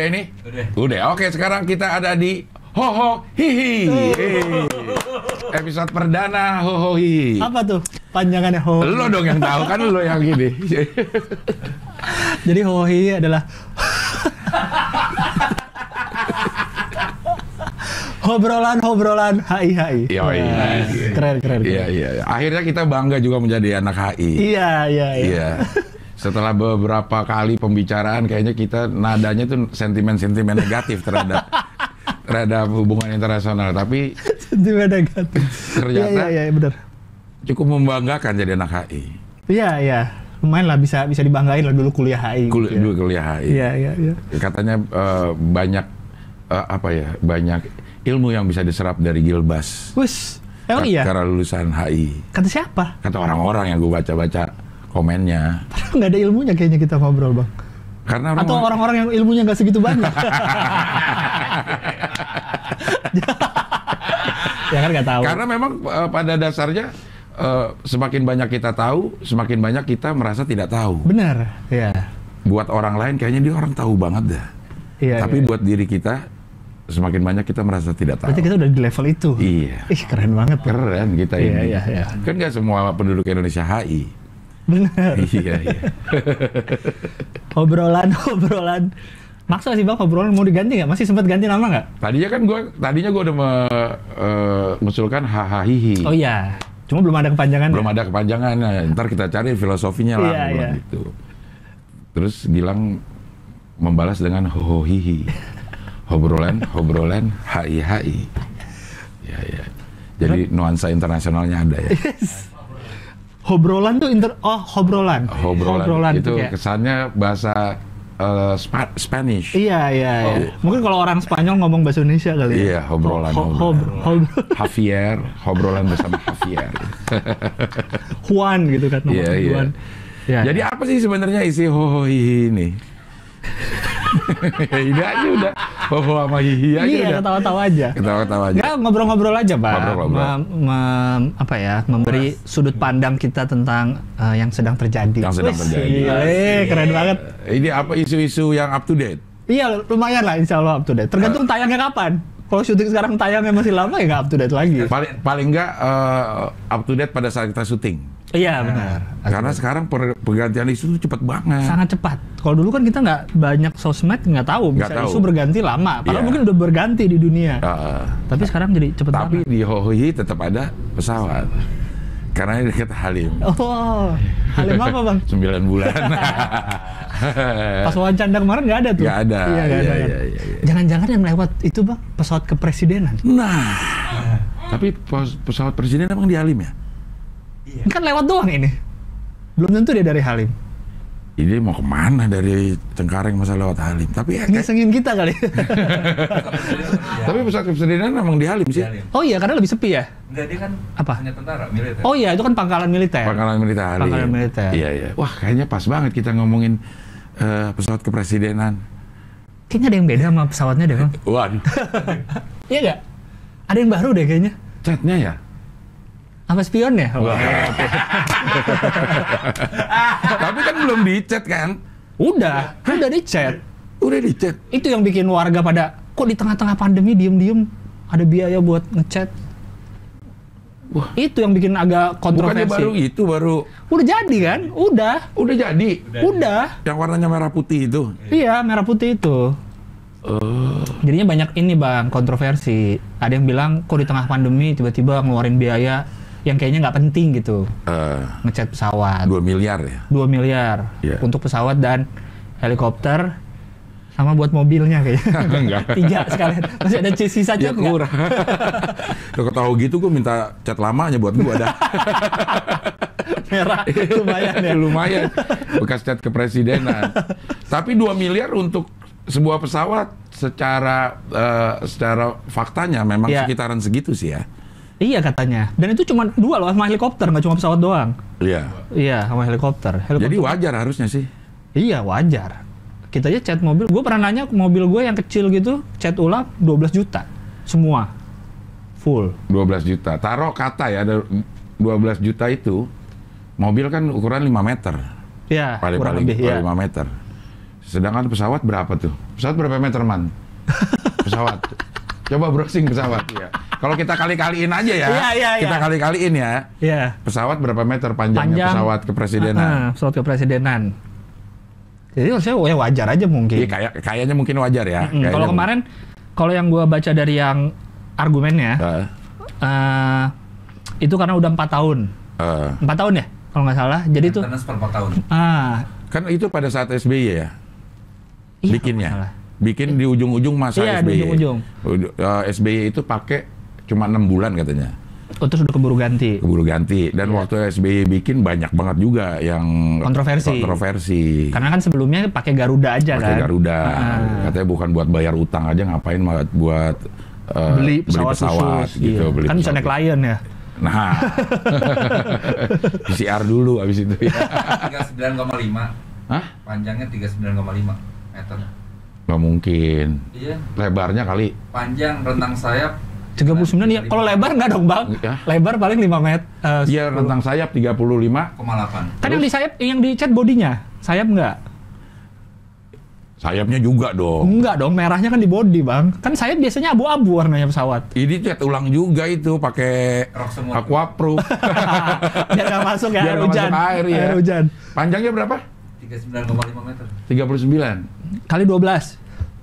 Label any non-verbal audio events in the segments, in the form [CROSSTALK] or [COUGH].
Udah ini? Udah. Udah. Oke, sekarang kita ada di Hoho Hihi. Episode perdana Hoho Hihi. Apa tuh? Panjangannya Ho? Lo dong yang tahu kan lo yang gini. [LAUGHS] Jadi Hoho Hihi adalah Hobrolan [LAUGHS] hobrolan hai, hai, Iya, iya. Keren keren. Iya, iya, iya. Akhirnya kita bangga juga menjadi anak HI. Iya, iya, iya. Iya setelah beberapa kali pembicaraan kayaknya kita nadanya tuh sentimen-sentimen negatif terhadap [LAUGHS] terhadap hubungan internasional tapi sentimen negatif ternyata ya, ya, ya, benar. cukup membanggakan jadi anak HI iya iya lumayan lah bisa bisa dibanggain lah dulu kuliah HI gitu Kul gitu ya. dulu kuliah HI iya iya ya. katanya uh, banyak uh, apa ya banyak ilmu yang bisa diserap dari Gilbas Wus, emang iya karena lulusan HI kata siapa kata orang-orang yang gue baca-baca komennya. nggak ada ilmunya kayaknya kita ngobrol bang. Karena orang atau orang-orang yang ilmunya nggak segitu banyak. [LAUGHS] ya kan nggak tahu. Karena memang uh, pada dasarnya uh, semakin banyak kita tahu, semakin banyak kita merasa tidak tahu. Benar, ya. Buat orang lain kayaknya dia orang tahu banget dah. Iya. Tapi ya. buat diri kita semakin banyak kita merasa tidak tahu. Berarti kita udah di level itu. Iya. Ih keren banget. Keren kita iya, ini. Iya, iya. Kan nggak semua penduduk Indonesia HI. Bener. Iya, iya. [LAUGHS] obrolan, obrolan. Maksudnya sih bang, obrolan mau diganti nggak? Masih sempat ganti nama nggak? Tadinya kan gue, tadinya gue udah me, uh, mengusulkan hahahihi. Oh iya. Cuma belum ada kepanjangan. Belum ada kepanjangan. Nah, ntar kita cari filosofinya lah. Iya, iya. Gitu. Terus Gilang membalas dengan hi Hobrolan, hobrolan, hai hai. Ya, ya. Jadi nuansa internasionalnya ada ya. Yes. Hobrolan tuh inter oh hobrolan. Hobrolan, hobrolan itu kayak. Gitu kesannya bahasa uh, eh, Sp Spanish. Iya iya. iya. Oh. iya. Mungkin kalau orang Spanyol ngomong bahasa Indonesia kali. ya. Iya hobrolan. Ho ho hobrolan. [LAUGHS] Javier hobrolan bersama Javier. Juan gitu kan. Iya yeah, iya. Yeah. Yeah, Jadi yeah. apa sih sebenarnya isi hohohi ini? [LAUGHS] Ya, ini aja udah oh, sama Hihi aja iya, udah. ketawa-tawa aja. Ketawa-tawa aja. Nggak, ngobrol-ngobrol aja, Pak. Ngobrol-ngobrol. Mem, apa ya, memberi Mas. sudut pandang kita tentang uh, yang sedang terjadi. Yang sedang Wih, terjadi. Iya, eh, iya, keren banget. Ini apa isu-isu yang up to date? Iya, lumayan lah insya Allah up to date. Tergantung eh. tayangnya kapan. Kalau syuting sekarang tayangnya masih lama ya nggak up to date lagi. Paling paling nggak uh, up to date pada saat kita syuting. Iya nah, benar. karena sekarang pergantian isu itu cepat banget. Sangat cepat. Kalau dulu kan kita nggak banyak sosmed nggak tahu bisa gak tahu. isu berganti lama. Padahal yeah. mungkin udah berganti di dunia. Uh, tapi sekarang jadi cepat banget. Tapi di Hohi tetap ada pesawat. Karena ini dekat Halim. Oh, Halim apa bang? [LAUGHS] Sembilan bulan. [LAUGHS] Pas wawancara kemarin nggak ada tuh. Nggak ada. Iya, iya, iya, iya, iya. Jangan-jangan yang lewat itu bang pesawat kepresidenan. Nah, tapi pesawat presiden emang di Halim ya? Iya. Kan lewat doang ini. Belum tentu dia dari Halim. Ini mau kemana dari Cengkareng masa lewat Halim? Tapi ya, sengin kita kali. [LAUGHS] Tapi pusat kepresidenan emang di Halim sih. Oh iya, karena lebih sepi ya. Enggak, dia kan apa? hanya tentara, militer. Oh iya, itu kan pangkalan militer. Pangkalan militer. Halim. Pangkalan militer. Iya, iya. Wah, kayaknya pas banget kita ngomongin uh, pesawat kepresidenan. Kayaknya ada yang beda sama pesawatnya deh, Bang. Wan. [LAUGHS] iya nggak? Ada yang baru deh kayaknya. Catnya ya? sama spion ya? [LAUGHS] Tapi kan belum dicat kan? Udah, Hah? udah dicat. Udah dicat. Itu yang bikin warga pada kok di tengah-tengah pandemi diem-diem ada biaya buat ngechat. Wah. Itu yang bikin agak kontroversi. Bukannya baru itu baru. Udah jadi kan? Udah. Udah jadi. Udah. Udah. Yang warnanya merah putih itu. Iya, merah putih itu. Uh. Jadinya banyak ini bang kontroversi. Ada yang bilang kok di tengah pandemi tiba-tiba ngeluarin biaya yang kayaknya nggak penting gitu. Uh, Ngecat pesawat. 2 miliar ya. 2 miliar yeah. untuk pesawat dan helikopter sama buat mobilnya kayaknya. [LAUGHS] Tiga sekalian. Masih ada sisa saja ya, kurang. Kalau [LAUGHS] ketahui gitu gue minta cat lamanya buat gue ada. [LAUGHS] Merah lumayan ya. lumayan. Bekas cat kepresidenan. Tapi 2 miliar untuk sebuah pesawat secara uh, secara faktanya memang ya. sekitaran segitu sih ya. Iya katanya. Dan itu cuma dua loh sama helikopter, nggak cuma pesawat doang. Iya. Iya sama helikopter. helikopter. Jadi wajar harusnya sih. Iya wajar. Kita aja chat mobil. Gue pernah nanya mobil gue yang kecil gitu, cat ulap 12 juta. Semua. Full. 12 juta. Taruh kata ya, ada 12 juta itu, mobil kan ukuran 5 meter. Iya, paling, kurang paling, lebih. Paling ya. 5 meter. Sedangkan pesawat berapa tuh? Pesawat berapa meter, Man? [LAUGHS] pesawat. Coba browsing pesawat. Iya. Kalau kita kali-kaliin aja ya. Iya, iya, iya. Kita kali-kaliin ya. Iya. Pesawat berapa meter panjangnya Panjang. pesawat kepresidenan? Uh, ah, huh ah, pesawat kepresidenan. Jadi maksudnya ya wajar aja mungkin. Iya, kayak kayaknya mungkin wajar ya. Mm -hmm. Kalau kemarin kalau yang gua baca dari yang argumennya uh. Uh, itu karena udah empat tahun. Empat 4 tahun ya? Kalau nggak salah. Jadi itu per empat tahun. Ah. Kan itu pada saat SBY ya. Iya, bikinnya. Bikin di ujung-ujung masa iya, SBY. Di ujung-ujung. Uh, SBY itu pakai cuma enam bulan katanya. Oh, terus udah keburu ganti. Keburu ganti. Dan yeah. waktu SBY bikin banyak banget juga yang kontroversi. Kontroversi. Karena kan sebelumnya pakai Garuda aja pake kan. Pakai Garuda. Ah. Katanya bukan buat bayar utang aja, ngapain buat uh, beli pesawat, beli pesawat gitu. Iya. Beli kan bisa naik Lion ya. Nah, [LAUGHS] PCR dulu abis itu. Ya. 39,5. Hah? Panjangnya 39,5 meter. Gak mungkin. Iya. Lebarnya kali. Panjang rentang sayap 39 ya. Kalau lebar nggak dong, Bang? Ya. Lebar paling 5 meter. Uh, iya, rentang sayap 35,8. Kan yang di sayap yang dicat bodinya. Sayap nggak? Sayapnya juga dong. Enggak dong, merahnya kan di body, Bang. Kan sayap biasanya abu-abu warnanya pesawat. Ini cat ulang juga itu pakai aquaproof. [LAUGHS] Biar nggak masuk ya Biar air hujan. Masuk air, ya. air hujan. Panjangnya berapa? 39,5 meter. 39. Kali 12.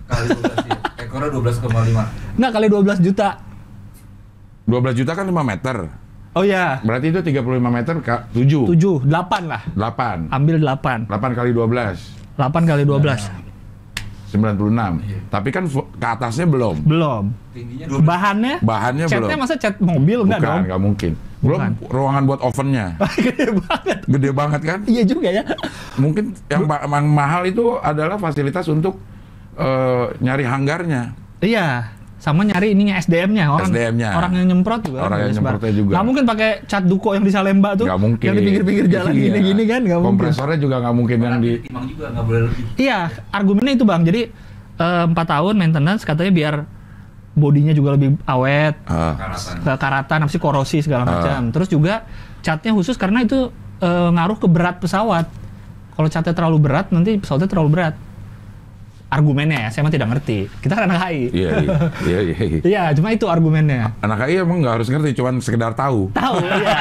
Kali 12 ya. Ekornya 12,5. Enggak, kali 12 juta dua belas juta kan lima meter. Oh iya. Berarti itu tiga puluh lima meter tujuh tujuh delapan lah. delapan Ambil delapan delapan kali dua belas delapan kali dua belas sembilan puluh enam iya. Tapi kan ke atasnya belum. Belum. bahannya? Bahannya catnya belum. Catnya masa cat mobil enggak dong? Enggak mungkin. Belum Bukan. ruangan buat ovennya. [LAUGHS] Gede banget. Gede banget kan? Iya juga ya. Mungkin yang, yang mahal itu adalah fasilitas untuk uh, nyari hanggarnya. Iya sama nyari ininya SDM-nya orang SDM-nya. orang yang nyemprot juga kan, orang yang nyemprotnya juga nggak mungkin pakai cat duko yang di Salemba tuh nggak mungkin yang di pinggir-pinggir iya. jalan iya. gini-gini kan nggak mungkin kompresornya juga nggak mungkin orang yang di juga boleh iya argumennya itu bang jadi eh, empat uh, tahun maintenance katanya biar bodinya juga lebih awet uh. Ah. karatan, karatan apa sih korosi segala ah. macam terus juga catnya khusus karena itu uh, ngaruh ke berat pesawat kalau catnya terlalu berat nanti pesawatnya terlalu berat argumennya ya, saya emang tidak ngerti. Kita kan anak HI. Iya iya. [LAUGHS] iya, iya, iya. Iya, cuma itu argumennya. Anak HI emang nggak harus ngerti, cuman sekedar tahu. Tahu, iya.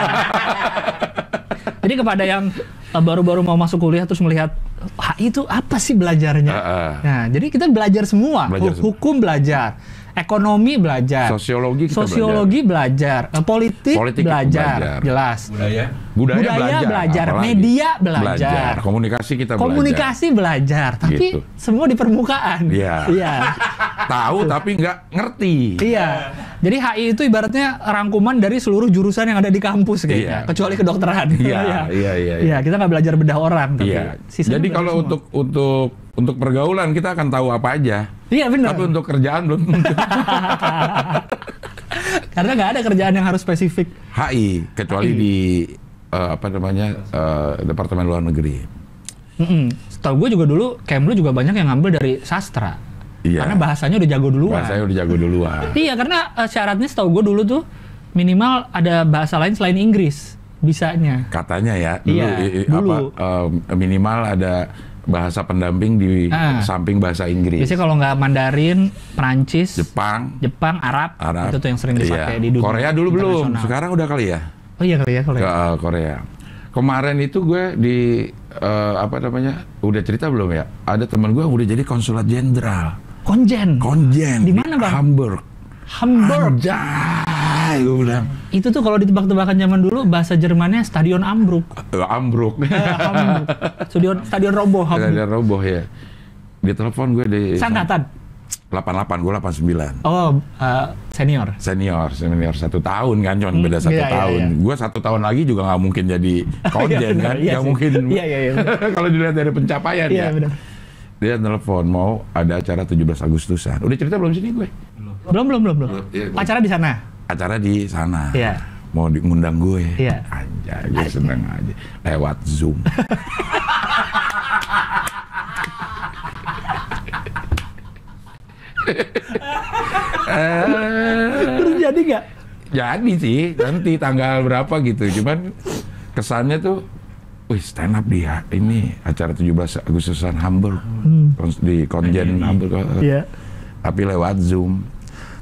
[LAUGHS] Jadi kepada yang eh, baru-baru mau masuk kuliah terus melihat HI itu apa sih belajarnya? Uh, uh. Nah, jadi kita belajar semua, belajar hukum semua. belajar ekonomi belajar, sosiologi kita sosiologi belajar, belajar. Eh, politik, politik belajar, belajar, jelas. Budaya, budaya, budaya belajar, belajar. media belajar. belajar, komunikasi kita belajar. Komunikasi belajar, tapi gitu. semua di permukaan. Iya. Iya. [LAUGHS] Tahu tapi nggak ngerti. Iya. Jadi HI itu ibaratnya rangkuman dari seluruh jurusan yang ada di kampus kayaknya, iya. kecuali kedokteran. Iya, [LAUGHS] iya, iya. Iya, ya, kita nggak belajar bedah orang iya. Jadi kalau semua. untuk untuk untuk pergaulan kita akan tahu apa aja. Iya benar. Tapi untuk kerjaan belum [LAUGHS] Karena nggak ada kerjaan yang harus spesifik. HI kecuali HI. di uh, apa namanya uh, Departemen Luar Negeri. Mm -mm. Setahu gue juga dulu Kemlu juga banyak yang ngambil dari sastra. Iya. Karena bahasanya udah jago duluan. Bahasanya udah jago duluan. [LAUGHS] iya, karena uh, syaratnya setahu gue dulu tuh minimal ada bahasa lain selain Inggris bisanya. Katanya ya, dulu iya, dulu. apa um, minimal ada bahasa pendamping di ah. samping bahasa Inggris. Biasanya kalau nggak Mandarin, Perancis, Jepang, Jepang, Arab, Arab itu tuh yang sering dipakai iya. di dunia. Korea dulu belum, sekarang udah kali ya. Oh iya kali ya Korea. Ke, uh, Korea. Kemarin itu gue di uh, apa namanya? Udah cerita belum ya? Ada teman gue udah jadi konsulat jenderal. Konjen. Konjen. Di mana, Bang? Hamburg. Hamburg. Anjay selesai iya, gue bilang. Itu tuh kalau ditebak-tebakan zaman dulu bahasa Jermannya Stadion Ambruk. Uh, ambruk. Stadion Stadion Roboh. Stadion Roboh ya. Di telepon gue di. Sangkatan. 88, gue 89. Oh, uh, senior. Senior, senior satu tahun kan, cuma beda hmm, satu yeah, iya, tahun. Yeah, yeah. Gue satu tahun lagi juga nggak mungkin jadi [LAUGHS] iya, konjen kan, nggak mungkin. Iya iya iya. [LAUGHS] Kalau dilihat dari pencapaian yeah, ya. Bener. Dia telepon mau ada acara 17 Agustusan. Udah cerita belum sini gue? Belum belum belum belum. acara di sana acara di sana. Yeah. Mau diundang gue. Iya. Yeah. gue aja. seneng aja. Lewat Zoom. Terus jadi nggak? Jadi sih, nanti tanggal berapa gitu. Cuman kesannya tuh, wih stand up dia ini acara 17 Agustusan Hamburg hmm. di Konjen iya. Hamburg. Iya. Tapi lewat Zoom.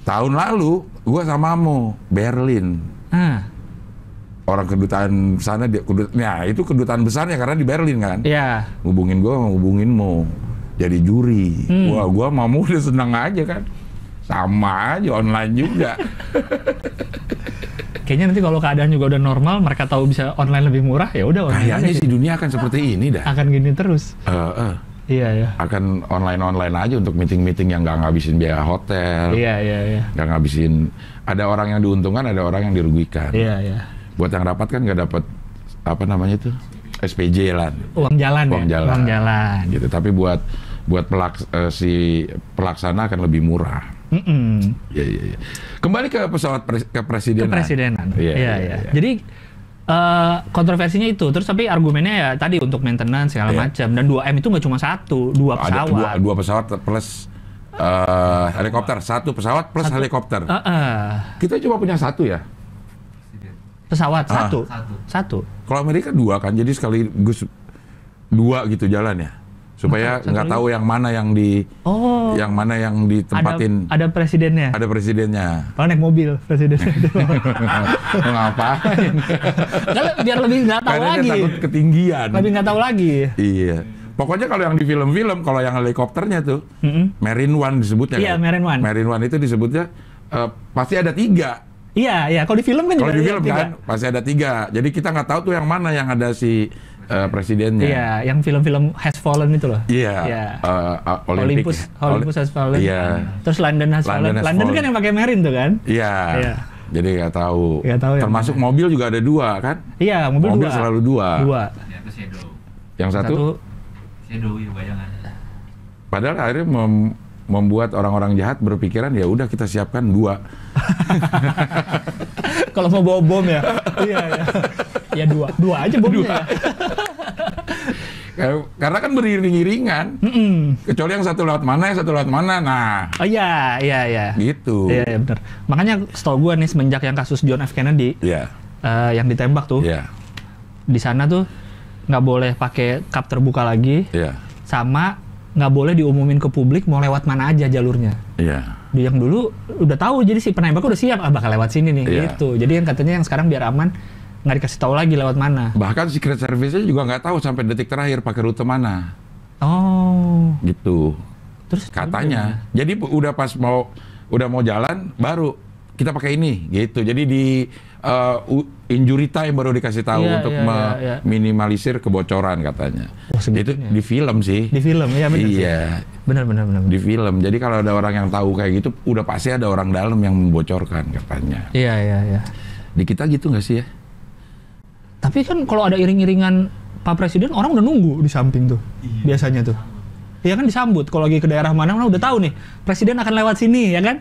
Tahun lalu Gua sama mu Berlin. Hmm. Orang kedutaan sana dia kedut, ya itu kedutaan besarnya karena di Berlin kan. Iya. Yeah. Hubungin gua, mu Jadi juri. Hmm. gua gua mamu udah seneng aja kan. Sama aja online juga. [LAUGHS] Kayaknya nanti kalau keadaan juga udah normal, mereka tahu bisa online lebih murah ya udah. Kayaknya sih dunia akan seperti ini dah. Akan gini terus. Uh, uh. Iya ya. Akan online online aja untuk meeting meeting yang nggak ngabisin biaya hotel. Iya iya iya. Nggak ngabisin. Ada orang yang diuntungkan, ada orang yang dirugikan. Iya iya. Buat yang rapat kan nggak dapat apa namanya itu SPJ lah. Uang jalan. Ya? Uang ya? jalan. Uang jalan. Gitu. Tapi buat buat pelaks uh, si pelaksana akan lebih murah. Mm -mm. Ya, ya, ya. Kembali ke pesawat pres ke presidenan. Kepresidenan. Iya, iya, iya. Ya. Jadi Uh, kontroversinya itu terus tapi argumennya ya tadi untuk maintenance segala yeah. macam dan 2M itu nggak cuma satu dua pesawat ada dua, dua pesawat plus uh, helikopter satu pesawat plus satu. helikopter uh, uh. kita cuma punya satu ya pesawat ah. satu. uh. satu satu kalau Amerika dua kan jadi sekali gus dua gitu jalan ya supaya nggak tahu yang mana yang di oh, yang mana yang ditempatin ada, ada presidennya ada presidennya kalau naik mobil presidennya [LAUGHS] ngapain [LAUGHS] biar lebih nggak tahu Karena lagi takut ketinggian lebih nggak tahu lagi iya Pokoknya kalau yang di film-film, kalau yang helikopternya tuh, mm -hmm. Marine One disebutnya. Iya, kan? Marine One. Marine One itu disebutnya uh, pasti ada tiga. Iya, iya. Kalau di film kan Kalau di film kan pasti ada tiga. Jadi kita nggak tahu tuh yang mana yang ada si uh, presidennya. Iya, yang film-film Has Fallen itu loh. Iya. Yeah. Iya. Yeah. Uh, Olympic. Olympus, Olympus Has Fallen. Iya. Yeah. Terus London Has London Fallen. Has London kan fallen. kan yang pakai Merin tuh kan? Iya. Yeah. Yeah. Jadi nggak tahu. Gak tahu. Ya. Termasuk ya. mobil juga ada dua kan? Iya, mobil, mobil dua. selalu dua. Dua. Yang satu shadow. Yang satu, satu shadow ya bayangan. Padahal akhirnya mem membuat orang-orang jahat berpikiran ya udah kita siapkan dua. [LAUGHS] Kalau mau bawa bom ya. iya, iya. Ya dua, dua aja bomnya. Dua. Ya. Karena kan beriring-iringan. Mm -mm. Kecuali yang satu lewat mana, yang satu lewat mana. Nah. Oh iya, iya, iya. Gitu. Iya, iya benar. Makanya setahu gue nih semenjak yang kasus John F Kennedy. Yeah. Iya. Uh, yang ditembak tuh. Yeah. Di sana tuh nggak boleh pakai kap terbuka lagi. Yeah. Sama nggak boleh diumumin ke publik mau lewat mana aja jalurnya. Iya. Yeah. Yang dulu udah tahu jadi si penembak udah siap ah bakal lewat sini nih yeah. gitu. Jadi yang katanya yang sekarang biar aman nggak dikasih tahu lagi lewat mana. Bahkan Secret service juga nggak tahu sampai detik terakhir pakai rute mana. Oh. Gitu. Terus katanya. ya? Jadi udah pas mau udah mau jalan baru kita pakai ini gitu. Jadi di uh, injury time baru dikasih tahu yeah, untuk yeah, iya, meminimalisir iya. yeah, yeah. kebocoran katanya. Oh, itu ya? di film sih. Di film ya benar. Iya. Benar iya. benar benar. Di film. Jadi kalau ada orang yang tahu kayak gitu udah pasti ada orang dalam yang membocorkan katanya. Iya iya iya. Di kita gitu nggak sih ya? Tapi kan kalau ada iring-iringan Pak Presiden, orang udah nunggu di samping tuh. Iya. Biasanya tuh. Iya kan disambut. Kalau lagi ke daerah mana, orang udah tahu nih. Presiden akan lewat sini, ya kan?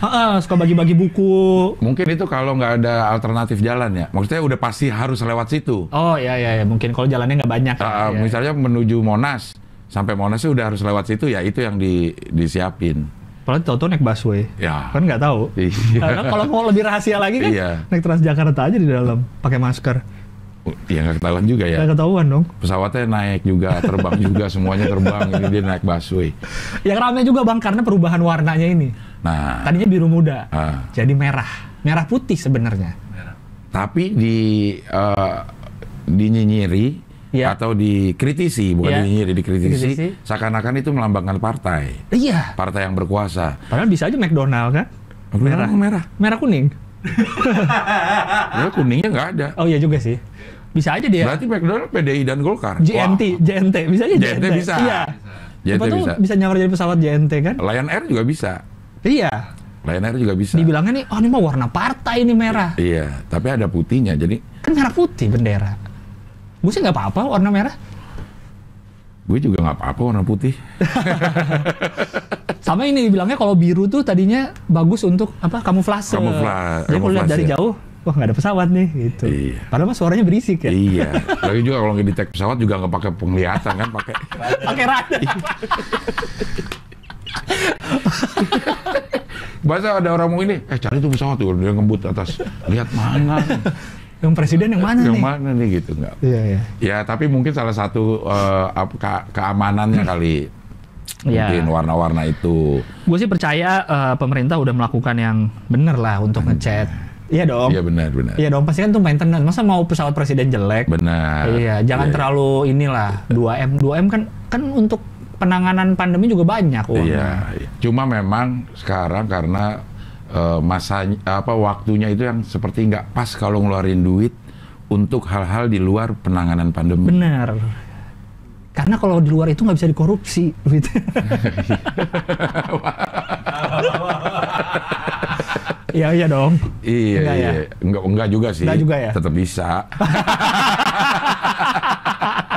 Uh, uh, suka bagi-bagi buku. Mungkin itu kalau nggak ada alternatif jalan ya. Maksudnya udah pasti harus lewat situ. Oh iya iya, iya. mungkin kalau jalannya nggak banyak. Uh, ya, misalnya menuju Monas, sampai Monas sih udah harus lewat situ ya itu yang di, disiapin. Apalagi tau-tau naik busway. Ya. Kan nggak tahu. Iya. Nah, kalau mau lebih rahasia lagi kan iya. naik Transjakarta aja di dalam pakai masker. Oh, iya nggak ketahuan juga ya. Nggak ketahuan dong. Pesawatnya naik juga, terbang juga, semuanya terbang. Ini dia naik busway. Yang rame juga bang karena perubahan warnanya ini. Nah. Tadinya biru muda, uh, jadi merah, merah putih sebenarnya. Tapi di uh, di Nyinyiri yeah. atau dikritisi bukan yeah. dinyiri dikritisi, dikritisi. seakan-akan itu melambangkan partai. Iya. Yeah. Partai yang berkuasa. Padahal bisa aja McDonald kan? McDonald merah merah. Merah kuning. ya [LAUGHS] kuningnya nggak ada. Oh iya juga sih. Bisa aja dia. Berarti McDonald PDI dan Golkar. JNT, Wah. JNT bisa aja JNT. JNT bisa. Iya. JNT Siapa bisa. bisa nyamar jadi pesawat JNT kan? Lion Air juga bisa. Iya. Lion Air juga bisa. Dibilangnya nih, oh ini mah warna partai ini merah. Iya, tapi ada putihnya jadi. Kan merah putih bendera. Gue sih nggak apa-apa warna merah. Gue juga nggak apa-apa warna putih. [LAUGHS] Sama ini bilangnya kalau biru tuh tadinya bagus untuk apa? Kamuflase. Kamuflase. Jadi kalau lihat dari jauh, wah nggak ada pesawat nih gitu. Iya. Padahal mah suaranya berisik ya. Iya. [LAUGHS] Lagi juga kalau nggak detect pesawat juga nggak pakai penglihatan kan, pakai [LAUGHS] pakai radar. Bahasa ada orang mau ini, eh cari tuh pesawat tuh dia ngebut atas, lihat mana yang presiden yang mana yang nih? mana nih gitu nggak? Iya, iya. Ya tapi mungkin salah satu uh, eh, ke keamanannya kali iya. mungkin warna-warna itu. Gue sih percaya uh, pemerintah udah melakukan yang bener lah untuk ngechat. Iya dong. Iya benar benar. Iya dong pasti kan tuh maintenance. Masa mau pesawat presiden jelek? Benar. Iya, jangan iya, iya. terlalu inilah 2M. 2M kan kan untuk penanganan pandemi juga banyak uangnya. Iya. Cuma memang sekarang karena masa eh, masanya apa waktunya itu yang seperti nggak pas kalau ngeluarin duit untuk hal-hal di luar penanganan pandemi. Benar. Karena kalau di luar itu nggak bisa dikorupsi duit. [LAUGHS] Iya iya dong. Iya enggak iya. Ya? Enggak enggak juga sih. Enggak juga ya. Tetap bisa. [LAUGHS]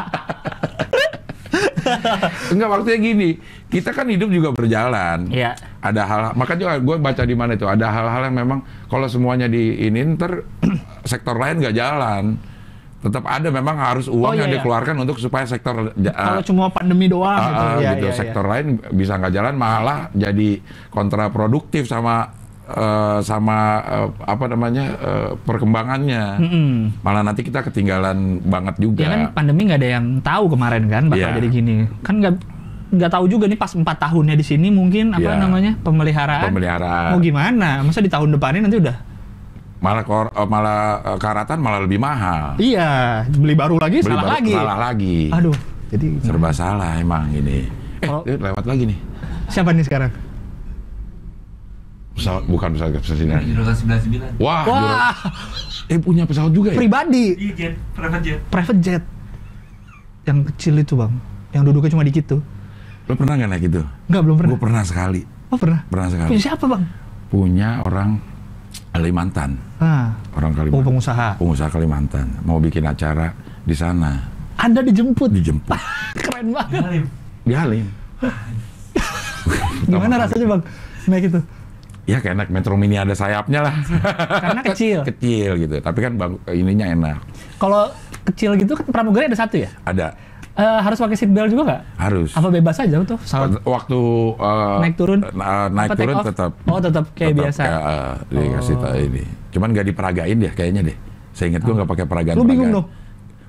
Enggak waktunya gini, kita kan hidup juga berjalan. Iya. Ada hal, maka juga gue baca di mana itu ada hal-hal yang memang kalau semuanya di ini ter [CLEARS THROAT] sektor lain nggak jalan. Tetap ada memang harus uang oh, iya, yang iya. dikeluarkan untuk supaya sektor kalau uh, cuma pandemi doang uh, gitu, ah, iya, gitu. Iya, iya. sektor iya. lain bisa nggak jalan malah jadi kontraproduktif sama uh, sama uh, apa namanya uh, perkembangannya. Mm -hmm. Malah nanti kita ketinggalan banget juga. Ya kan pandemi nggak ada yang tahu kemarin kan bakal yeah. jadi gini. Kan nggak nggak tahu juga nih pas empat tahunnya di sini mungkin apa yeah. namanya pemeliharaan. Pemeliharaan. Mau gimana? Masa di tahun depannya nanti udah malah kor, malah karatan malah lebih mahal. Iya, beli baru lagi beli salah baru, lagi. Salah lagi. Aduh, jadi serba nah. salah emang ini. Eh, oh. lewat lagi nih. Siapa nih sekarang? pesawat bukan pesawat kepresidenan. Wah, Wah. Juro. eh punya pesawat juga ya? Pribadi. Iya, jet, private jet. Private jet. Yang kecil itu, Bang. Yang duduknya cuma dikit tuh. Lo pernah nggak naik itu? Nggak, belum pernah. Gue pernah sekali. Oh, pernah? Pernah sekali. Punya siapa, Bang? Punya orang Kalimantan. Ah. Orang Kalimantan. Oh, pengusaha. Pengusaha Kalimantan. Mau bikin acara di sana. Anda dijemput? Dijemput. [LAUGHS] Keren banget. Di Halim. Di Halim. Gimana rasanya, Bang? Naik itu? ya kayak naik Metro Mini ada sayapnya lah. Karena kecil. [LAUGHS] kecil gitu, tapi kan bang, ininya enak. Kalau kecil gitu kan pramugari ada satu ya? Ada. Uh, harus pakai seat belt juga nggak? Harus. Apa bebas aja tuh? Saat waktu uh, naik turun, uh, naik Apa turun tetap. Oh tetap kayak tetep biasa. Kayak, uh, dikasih oh. ini. Cuman nggak diperagain deh kayaknya deh. Saya ingat oh. gue nggak pakai peragaan. Lu bingung dong?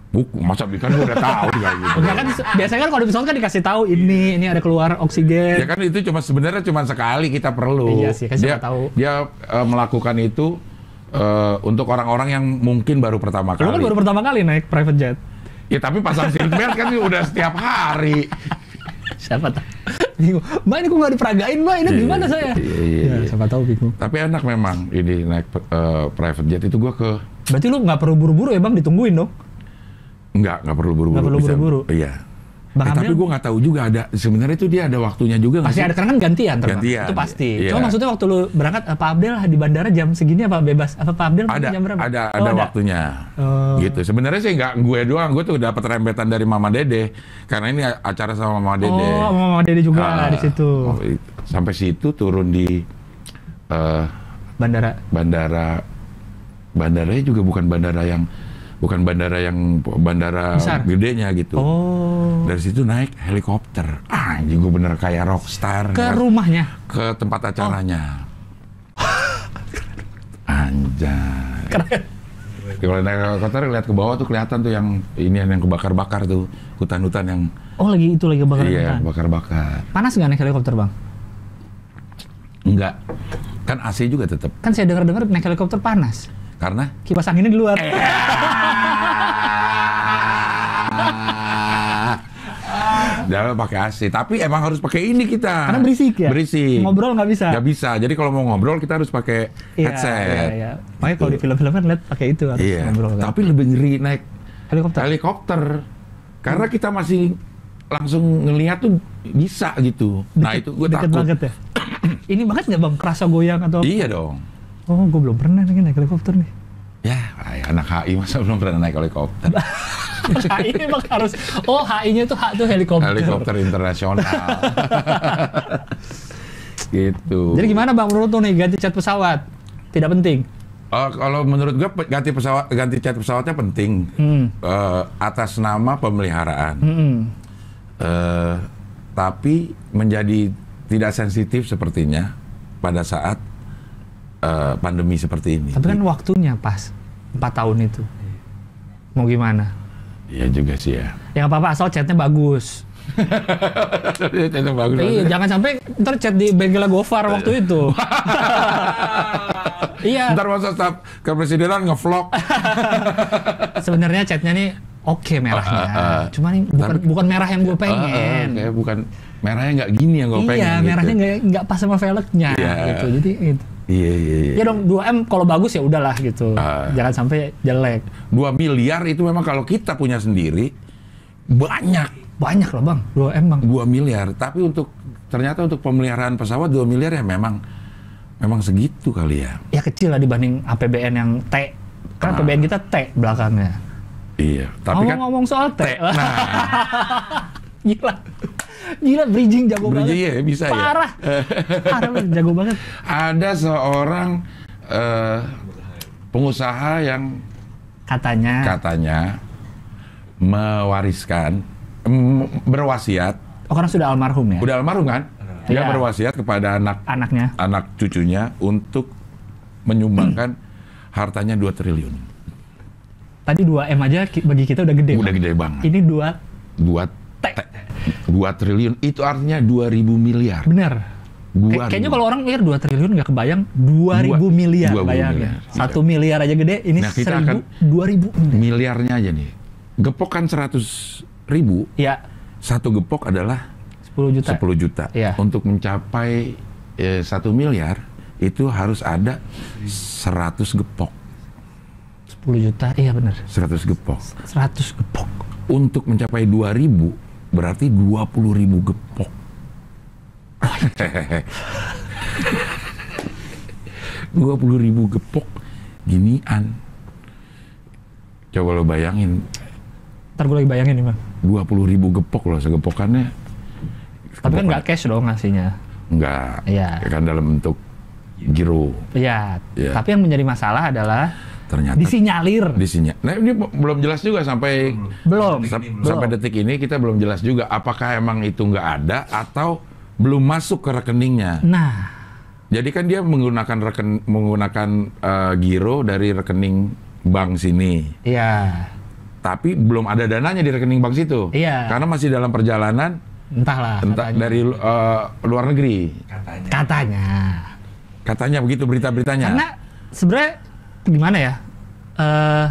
Buku, masa bikin gue udah tahu juga gitu. Ya kan biasanya kan kalau di kan dikasih tahu ini ini ada keluar oksigen. Ya kan itu cuma sebenarnya cuma sekali kita perlu. Iya sih, kan dia, tahu. Dia uh, melakukan itu uh, untuk orang-orang yang mungkin baru pertama kali. Lu kan baru pertama kali naik private jet. Ya tapi pasang seatbelt kan udah setiap hari. Siapa tahu. Bingung. Mbak ini kok nggak diperagain mbak ini iya, gimana saya? Iya, iya, ya, iya, siapa tahu bingung. Tapi enak memang ini naik uh, private jet itu gue ke. Berarti lu nggak perlu buru-buru ya bang ditungguin dong? Enggak, enggak perlu buru-buru. Nggak perlu buru-buru. Iya. eh, tapi gue nggak tahu juga ada sebenarnya itu dia ada waktunya juga pasti ada karena kan gantian, terbang. gantian itu pasti iya. cuma maksudnya waktu lu berangkat eh, Pak Abdel di bandara jam segini apa bebas apa Pak Abdel ada, jam berapa ada oh, ada waktunya oh. gitu sebenarnya sih nggak gue doang gue tuh dapat rembetan dari Mama Dede karena ini acara sama Mama Dede oh Mama Dede juga uh, di situ oh, sampai situ turun di uh, bandara bandara bandaranya juga bukan bandara yang bukan bandara yang bandara Besar. gedenya gitu. Oh. Dari situ naik helikopter. Ah, juga bener kayak rockstar. Ke gak, rumahnya? Ke tempat acaranya. Oh. Anjay. Keren. Kalau naik helikopter lihat ke bawah tuh kelihatan tuh yang ini yang kebakar-bakar tuh hutan-hutan yang Oh lagi itu lagi bakar Iya, bakar-bakar. Panas nggak naik helikopter, Bang? Enggak. Kan AC juga tetap. Kan saya dengar-dengar naik helikopter panas. Karena? Kipas anginnya di luar. Jangan eh. pakai AC. Tapi emang harus pakai ini kita. Karena berisik ya. Berisik. Ngobrol nggak bisa. Nggak bisa. Jadi kalau mau ngobrol kita harus pakai iya, headset. Iya, iya. Makanya gitu. kalau di gitu. film-film kan lihat pakai itu harus iya. ngobrol. Kan? Tapi lebih nyeri naik helikopter. Helikopter. Karena hmm. kita masih langsung ngelihat tuh bisa gitu. Nah, deket, nah itu gue takut. Banget ya? [CLEARS THROAT] ini banget nggak bang kerasa goyang atau? Iya dong oh gue belum pernah nih naik helikopter nih ya anak HI masa belum pernah naik helikopter HI [LAUGHS] memang harus oh HI-nya tuh hak tuh helikopter helikopter internasional [LAUGHS] gitu jadi gimana bang menurut tuh nih ganti cat pesawat tidak penting Uh, kalau menurut gue ganti pesawat ganti cat pesawatnya penting hmm. uh, atas nama pemeliharaan, hmm. uh, tapi menjadi tidak sensitif sepertinya pada saat Eh, pandemi seperti ini. Tapi kan waktunya pas empat tahun itu. Mau gimana? Iya juga sih ya. Yang apa-apa asal chatnya bagus. [LAUGHS] bagus. Iya, jangan sampai ntar chat di Bengkel Gofar waktu itu. [LAUGHS] iya. Ntar masa staf kepresidenan ngevlog. [LAUGHS] Sebenarnya chatnya nih oke okay merahnya. Uh, uh, uh. Cuman ini bukan Tapi, bukan merah yang gue pengen. Uh, uh, kayak bukan merahnya nggak gini yang gue iya, pengen. Iya, merahnya nggak gitu. pas sama velgnya yeah. gitu. Jadi itu. Iya iya iya. Ya dong 2 M kalau bagus ya udahlah gitu. Uh, Jangan sampai jelek. 2 miliar itu memang kalau kita punya sendiri banyak. Banyak loh Bang, 2 M Bang. 2 miliar, tapi untuk ternyata untuk pemeliharaan pesawat 2 miliar ya memang memang segitu kali ya. Ya kecil lah dibanding APBN yang T. Kan uh, ah. APBN kita T belakangnya. Iya, tapi ngomong, -ngomong kan ngomong soal T. T. Nah. [LAUGHS] Gila. Gila bridging jago bridging banget. ya bisa Parah. ya. Parah. jago banget. Ada seorang uh, pengusaha yang katanya katanya mewariskan berwasiat. Oh karena sudah almarhum ya. sudah almarhum kan? Dia ya. berwasiat kepada anak anaknya, anak cucunya untuk menyumbangkan hmm. hartanya 2 triliun. Tadi 2 M aja bagi kita udah gede. Udah bang. gede banget. Ini 2 2 tek. 2 triliun itu artinya 2000 miliar. Benar. Dua Kayaknya kalau orang mikir 2 triliun nggak kebayang 2000 dua, miliar dua bayangin. Satu iya. miliar aja gede, ini nah, kita seribu, dua miliarnya aja nih. Gepokan 100 ribu, ya. satu gepok adalah 10 juta. 10 juta. Ya. Untuk mencapai eh, 1 miliar itu harus ada 100 gepok. 10 juta, iya benar. 100 gepok. 100 gepok. Untuk mencapai 2000 berarti 20 ribu gepok. dua puluh ribu gepok ginian. Coba lo bayangin. Ntar gue lagi bayangin nih bang. dua puluh ribu gepok loh segepokannya. Tapi kan nggak cash dong ngasihnya. Nggak. Iya. Kan dalam bentuk giro. Iya. Ya. Tapi yang menjadi masalah adalah ternyata disinyalir disinya nah ini belum jelas juga sampai belum sa belum. sampai detik ini kita belum jelas juga apakah emang itu nggak ada atau belum masuk ke rekeningnya nah jadi kan dia menggunakan reken menggunakan uh, giro dari rekening bank sini iya tapi belum ada dananya di rekening bank situ iya karena masih dalam perjalanan entahlah entah katanya. dari uh, luar negeri katanya katanya katanya begitu berita beritanya karena sebenarnya gimana ya? Uh,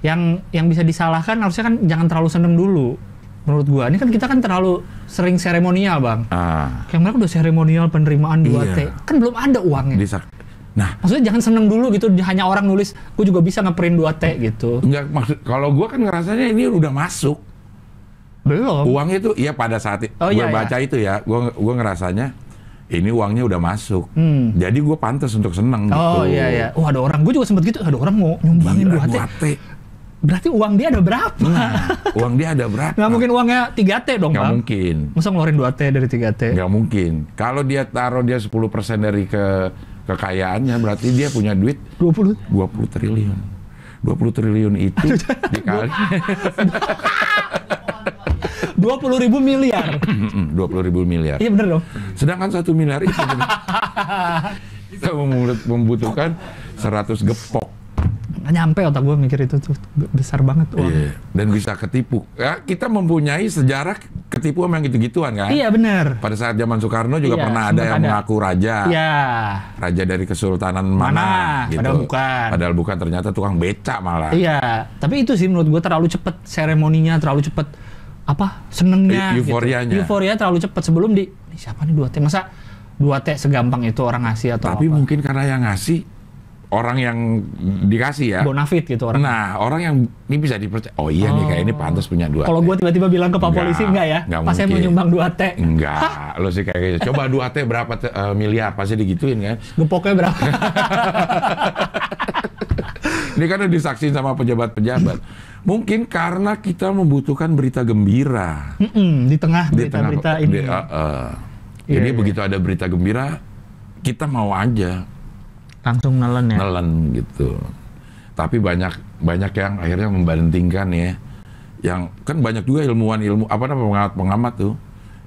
yang yang bisa disalahkan harusnya kan jangan terlalu seneng dulu menurut gua ini kan kita kan terlalu sering seremonial bang ah. kayak mereka udah seremonial penerimaan 2T iya. kan belum ada uangnya Bisa. nah maksudnya jangan seneng dulu gitu hanya orang nulis gua juga bisa ngeprint 2T gitu enggak maksud kalau gua kan ngerasanya ini udah masuk belum uang itu ya pada saat oh, gua iya, baca iya. itu ya gua gua ngerasanya ini uangnya udah masuk. Hmm. Jadi gue pantas untuk seneng oh, gitu. Oh iya iya. Oh ada orang, gue juga sempet gitu, ada orang mau nyumbangin buat teh. Berarti uang dia ada berapa? Nah, uang dia ada berapa? Gak mungkin uangnya 3T dong, Gak bang. mungkin. Masa ngeluarin 2T dari 3T? Gak mungkin. Kalau dia taruh dia 10% dari ke kekayaannya, berarti dia punya duit 20 20 triliun. 20 triliun itu [LAUGHS] dikali dua puluh ribu miliar. [LAUGHS] dua puluh ribu miliar. Iya benar dong. Sedangkan satu miliar itu [LAUGHS] kita membutuhkan seratus gepok. Nggak nyampe otak gue mikir itu tuh besar banget uang. Iya, dan bisa ketipu. Ya, kita mempunyai sejarah ketipu yang gitu-gituan kan? Iya benar. Pada saat zaman Soekarno juga iya, pernah ada yang ada. mengaku raja. Iya. Raja dari kesultanan mana, mana gitu. Padahal bukan. Padahal bukan ternyata tukang beca malah. Iya, tapi itu sih menurut gue terlalu cepet seremoninya terlalu cepet apa senengnya e euforianya gitu. euforia terlalu cepat sebelum di siapa nih dua t masa dua t segampang itu orang ngasih atau tapi apa? mungkin karena yang ngasih orang yang dikasih ya bonafit gitu orang nah orang yang ini bisa dipercaya oh iya oh. nih kayak ini oh. pantas punya dua kalau gue tiba-tiba bilang ke pak enggak, polisi enggak ya enggak pas mungkin. saya mau nyumbang dua t enggak lo sih kayak gitu coba dua t berapa t, uh, miliar pasti digituin kan gepoknya berapa [LAUGHS] Ini karena udah sama pejabat-pejabat. Mungkin karena kita membutuhkan berita gembira. Mm -mm, di tengah berita-berita ini. Di, uh, eh, uh. Eh. Yeah, Jadi yeah. Iya. begitu ada berita gembira, kita mau aja. Langsung nelen ya? Nelen gitu. Tapi banyak banyak yang akhirnya membandingkan ya. Yang kan banyak juga ilmuwan ilmu apa namanya pengamat pengamat tuh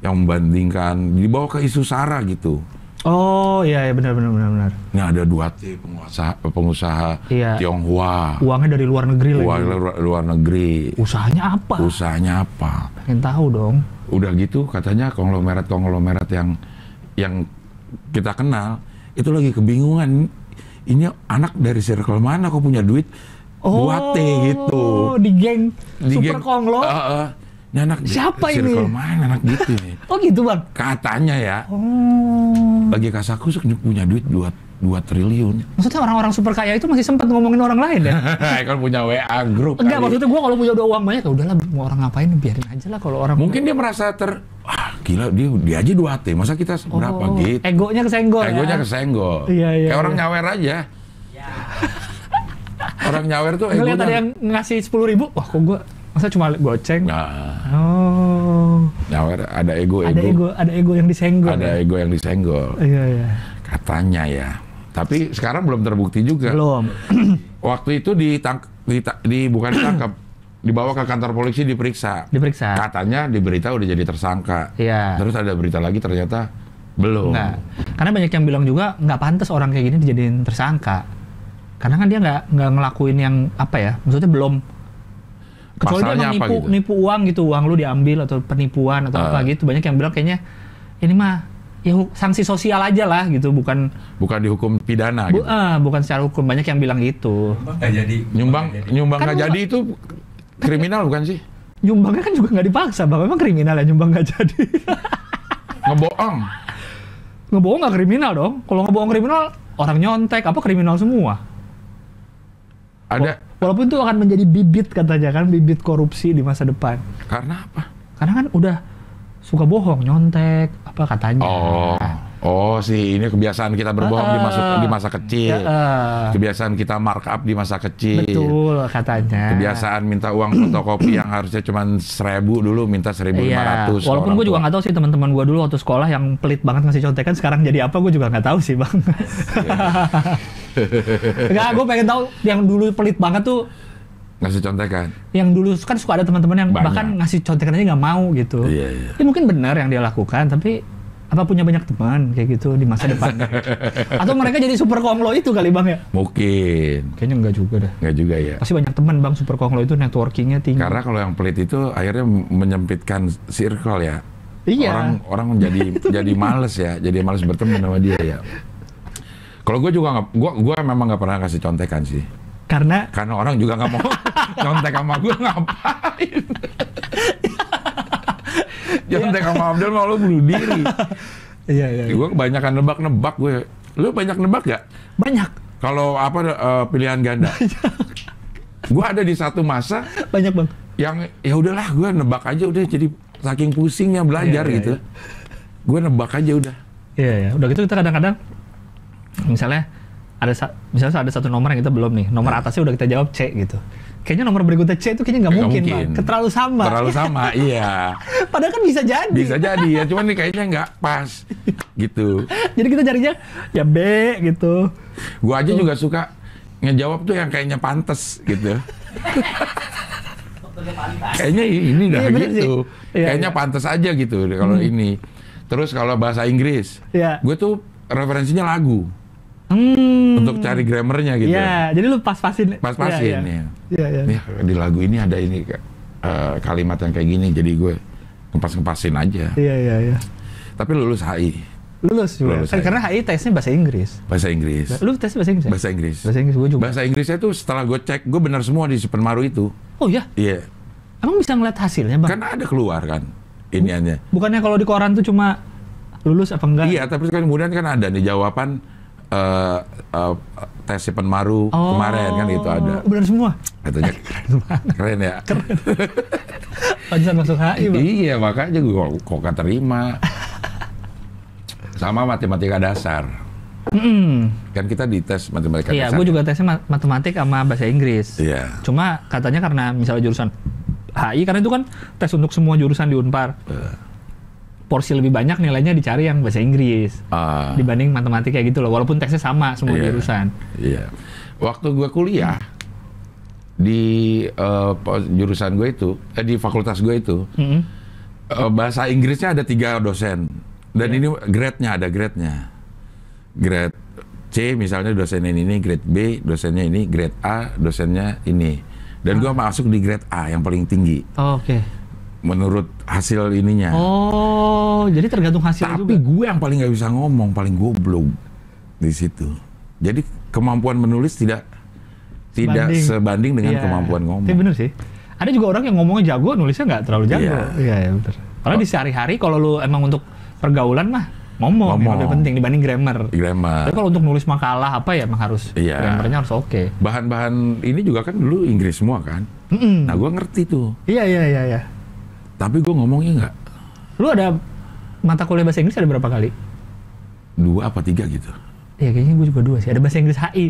yang membandingkan dibawa ke isu sara gitu Oh iya, iya benar benar benar benar. Ini ada dua t pengusaha pengusaha iya. Tionghoa. Uangnya dari luar negeri Uang lagi. Luar, luar negeri. Usahanya apa? Usahanya apa? Pengen tahu dong. Udah gitu katanya konglomerat konglomerat yang yang kita kenal itu lagi kebingungan. Ini anak dari circle mana kok punya duit? Oh, buat gitu. gitu. di geng di super geng, konglo. Uh, uh, ini anak siapa di, ini? Main, anak gitu nih. [LAUGHS] oh gitu bang? Katanya ya. Oh. Bagi Kasaku punya duit dua dua triliun. Maksudnya orang-orang super kaya itu masih sempat ngomongin orang lain ya? [LAUGHS] kan punya WA grup. Enggak, kali. maksudnya gue kalau punya udah uang banyak, ya udahlah mau orang ngapain biarin aja lah kalau orang. Mungkin dia merasa ter ah gila dia dia aja dua T, masa kita berapa oh, gitu. Egonya kesenggol. Ya? Egonya ya? kesenggol. Iya, iya. Kayak iya. orang nyawer aja. Iya. orang nyawer tuh Kalau tadi ada yang ngasih sepuluh ribu, wah kok gue Masa cuma goceng? Nah. Oh. Nah, ada ego-ego. Ada ego, ada ego yang disenggol. Ada ya? ego yang disenggol. Iya, iya. Katanya ya. Tapi sekarang belum terbukti juga. Belum. [CLEARS THROAT] Waktu itu ditangkap, ditang, di, bukan ditangkap, [CLEARS THROAT] dibawa ke kantor polisi diperiksa. Diperiksa. Katanya diberita udah jadi tersangka. Iya. Terus ada berita lagi ternyata belum. nggak Karena banyak yang bilang juga nggak pantas orang kayak gini dijadiin tersangka. Karena kan dia nggak nggak ngelakuin yang apa ya? Maksudnya belum Kecuali dia emang nipu, gitu? nipu uang gitu, uang lu diambil atau penipuan atau uh. apa ah. gitu. Banyak yang bilang kayaknya ini mah ya sanksi sosial aja lah gitu, bukan bukan dihukum pidana bu, gitu. Uh, bukan secara hukum. Banyak yang bilang gitu. Nyumbang jadi. Nyumbang nyumbang kan gak jadi itu kriminal bukan sih? Nyumbangnya kan juga nggak dipaksa, Bapak memang kriminal ya nyumbang nggak jadi. [LAUGHS] ngebohong. Ngebohong nggak kriminal dong. Kalau ngebohong kriminal, orang nyontek apa kriminal semua. Ada Walaupun itu akan menjadi bibit katanya kan, bibit korupsi di masa depan. Karena apa? Karena kan udah suka bohong, nyontek, apa katanya. Oh. Nah, Oh sih, ini kebiasaan kita berbohong uh, di masa di masa kecil. Uh, kebiasaan kita markup di masa kecil. Betul katanya. Kebiasaan minta uang fotokopi yang harusnya cuma seribu dulu minta seribu iya. lima ratus. Walaupun gue juga nggak tahu sih teman-teman gue dulu waktu sekolah yang pelit banget ngasih contekan sekarang jadi apa gue juga nggak tahu sih bang. Enggak, iya. gue pengen tahu yang dulu pelit banget tuh ngasih contekan. Yang dulu kan suka ada teman-teman yang Banyak. bahkan ngasih contekan aja nggak mau gitu. Iya, iya. Ya mungkin benar yang dia lakukan tapi apa punya banyak teman kayak gitu di masa depan atau mereka jadi super konglo itu kali bang ya mungkin kayaknya enggak juga dah enggak juga ya pasti banyak teman bang super konglo itu networkingnya tinggi karena kalau yang pelit itu akhirnya menyempitkan circle ya iya orang orang menjadi jadi [LAUGHS] males ya jadi males bertemu sama dia ya kalau gue juga nggak gue gue memang nggak pernah kasih contekan sih karena karena orang juga nggak mau [LAUGHS] contek sama gue ngapain [LAUGHS] jangan yeah. sama Abdul malu lu bunuh diri [LAUGHS] iya iya, iya. gue kebanyakan nebak-nebak gue lu banyak nebak gak banyak kalau apa uh, pilihan ganda [LAUGHS] iya. gue ada di satu masa banyak bang yang ya udahlah gue nebak aja udah jadi saking pusingnya belajar yeah, iya, gitu yeah, gue nebak aja udah iya iya. udah gitu kita kadang-kadang misalnya ada misalnya ada satu nomor yang kita belum nih nomor atasnya udah kita jawab C gitu kayaknya nomor berikutnya C itu kayaknya nggak mungkin, mungkin. terlalu sama terlalu sama [LAUGHS] iya padahal kan bisa jadi bisa jadi ya cuman ini kayaknya nggak pas gitu [LAUGHS] jadi kita carinya ya B gitu gua aja tuh. juga suka ngejawab tuh yang kayaknya pantas gitu kayaknya ini iya, dah iya, gitu iya, kayaknya iya. pantas aja gitu kalau hmm. ini terus kalau bahasa Inggris ya. gue tuh referensinya lagu Hmm. Untuk cari grammarnya gitu. Iya, jadi lu pas-pasin. Pas-pasin ya. Iya, iya. Ya. di lagu ini ada ini uh, kalimat yang kayak gini, jadi gue ngepas-ngepasin aja. Iya, iya, iya. Tapi lulus HI. Lulus juga. Lulus HI. Eh, karena HI tesnya bahasa Inggris. Bahasa Inggris. Lu tes ya? bahasa Inggris. Bahasa Inggris. Bahasa Inggris gue juga. Bahasa Inggrisnya itu setelah gue cek, gue benar semua di Supermaru itu. Oh iya. Iya. Yeah. Emang bisa ngeliat hasilnya, Bang? Karena ada keluar kan iniannya. Bukannya kalau di koran tuh cuma lulus apa enggak? Iya, tapi kan kemudian kan ada nih jawaban uh, uh, tes Penmaru oh, kemarin kan itu ada. Oh, benar semua. Katanya [LAUGHS] keren ya. [LAUGHS] Keren. masuk HI, Bang. Iya, makanya gue kok terima [LAUGHS] Sama matematika dasar. Mm. Kan kita dites matematika iya, dasar. Iya, gue juga tesnya mat matematik sama bahasa Inggris. Iya. Cuma katanya karena misalnya jurusan HI, karena itu kan tes untuk semua jurusan di Unpar. Uh porsi lebih banyak nilainya dicari yang bahasa Inggris uh, dibanding matematika gitu loh walaupun teksnya sama semua yeah, jurusan. Iya. Waktu gue kuliah di uh, jurusan gue itu eh, di fakultas gue itu mm -hmm. uh, bahasa Inggrisnya ada tiga dosen dan yeah. ini grade-nya ada grade-nya grade C misalnya dosennya ini grade B dosennya ini grade A dosennya ini dan ah. gue masuk di grade A yang paling tinggi. Oh, Oke. Okay menurut hasil ininya. Oh, jadi tergantung hasil Tapi juga. Tapi gue yang paling gak bisa ngomong, paling goblok di situ. Jadi kemampuan menulis tidak tidak sebanding, dengan yeah. kemampuan ngomong. Tapi bener sih. Ada juga orang yang ngomongnya jago, nulisnya nggak terlalu iya. jago. Iya, yeah. iya. yeah, Karena di sehari-hari kalau lu emang untuk pergaulan mah ngomong, gitu, ngomong. lebih penting dibanding grammar. Grammar. Tapi kalau untuk nulis makalah apa ya emang harus yeah. grammarnya harus oke. Okay. Bahan-bahan ini juga kan dulu Inggris semua kan. Mm -mm. Nah, gue ngerti tuh. Iya, iya, iya, iya tapi gue ngomongnya nggak. Lu ada mata kuliah bahasa Inggris ada berapa kali? Dua apa tiga gitu. Iya kayaknya gue juga dua sih. Ada bahasa Inggris HI.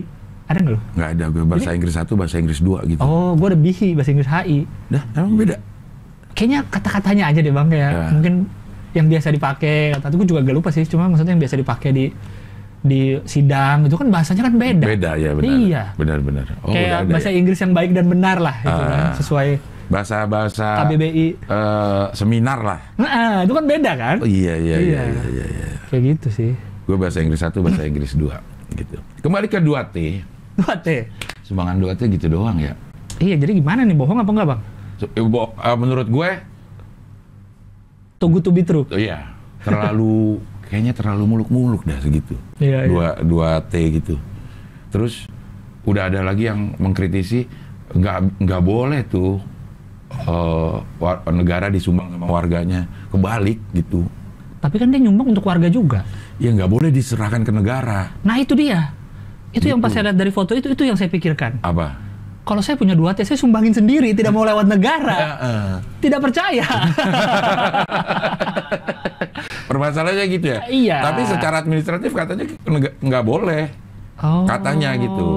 Ada nggak lu? Nggak ada. Gue bahasa Jadi, Inggris satu, bahasa Inggris dua gitu. Oh, gue ada bihi bahasa Inggris HI. Dah, emang beda. Kayaknya kata-katanya aja deh bang kayak ya. mungkin yang biasa dipakai kata gue juga gak lupa sih cuma maksudnya yang biasa dipakai di di sidang itu kan bahasanya kan beda. Beda ya benar. Iya. Benar-benar. Oh, kayak bahasa ya. Inggris yang baik dan benar lah itu uh, kan ah. sesuai bahasa-bahasa KBBI uh, eh, seminar lah. Nah, itu kan beda kan? Oh, iya, iya, iya, iya, iya, iya. iya. Kayak gitu sih. Gue bahasa Inggris satu, bahasa Inggris dua, gitu. Kembali ke dua T. dua T. Sumbangan dua T gitu doang ya. Iya, jadi gimana nih? Bohong apa enggak, Bang? So, eh, bo uh, menurut gue tunggu to be true. Oh, iya. Terlalu [LAUGHS] kayaknya terlalu muluk-muluk dah segitu. Iya, iya. dua, iya. dua T gitu. Terus udah ada lagi yang mengkritisi nggak nggak boleh tuh uh, negara disumbang sama warganya kebalik gitu tapi kan dia nyumbang untuk warga juga ya nggak boleh diserahkan ke negara nah itu dia itu gitu. yang pas gitu. saya lihat dari foto itu itu yang saya pikirkan apa kalau saya punya dua T saya sumbangin sendiri tidak mau lewat negara ya, eh. tidak percaya [LAUGHS] permasalahannya gitu ya iya tapi secara administratif katanya nggak boleh oh. katanya gitu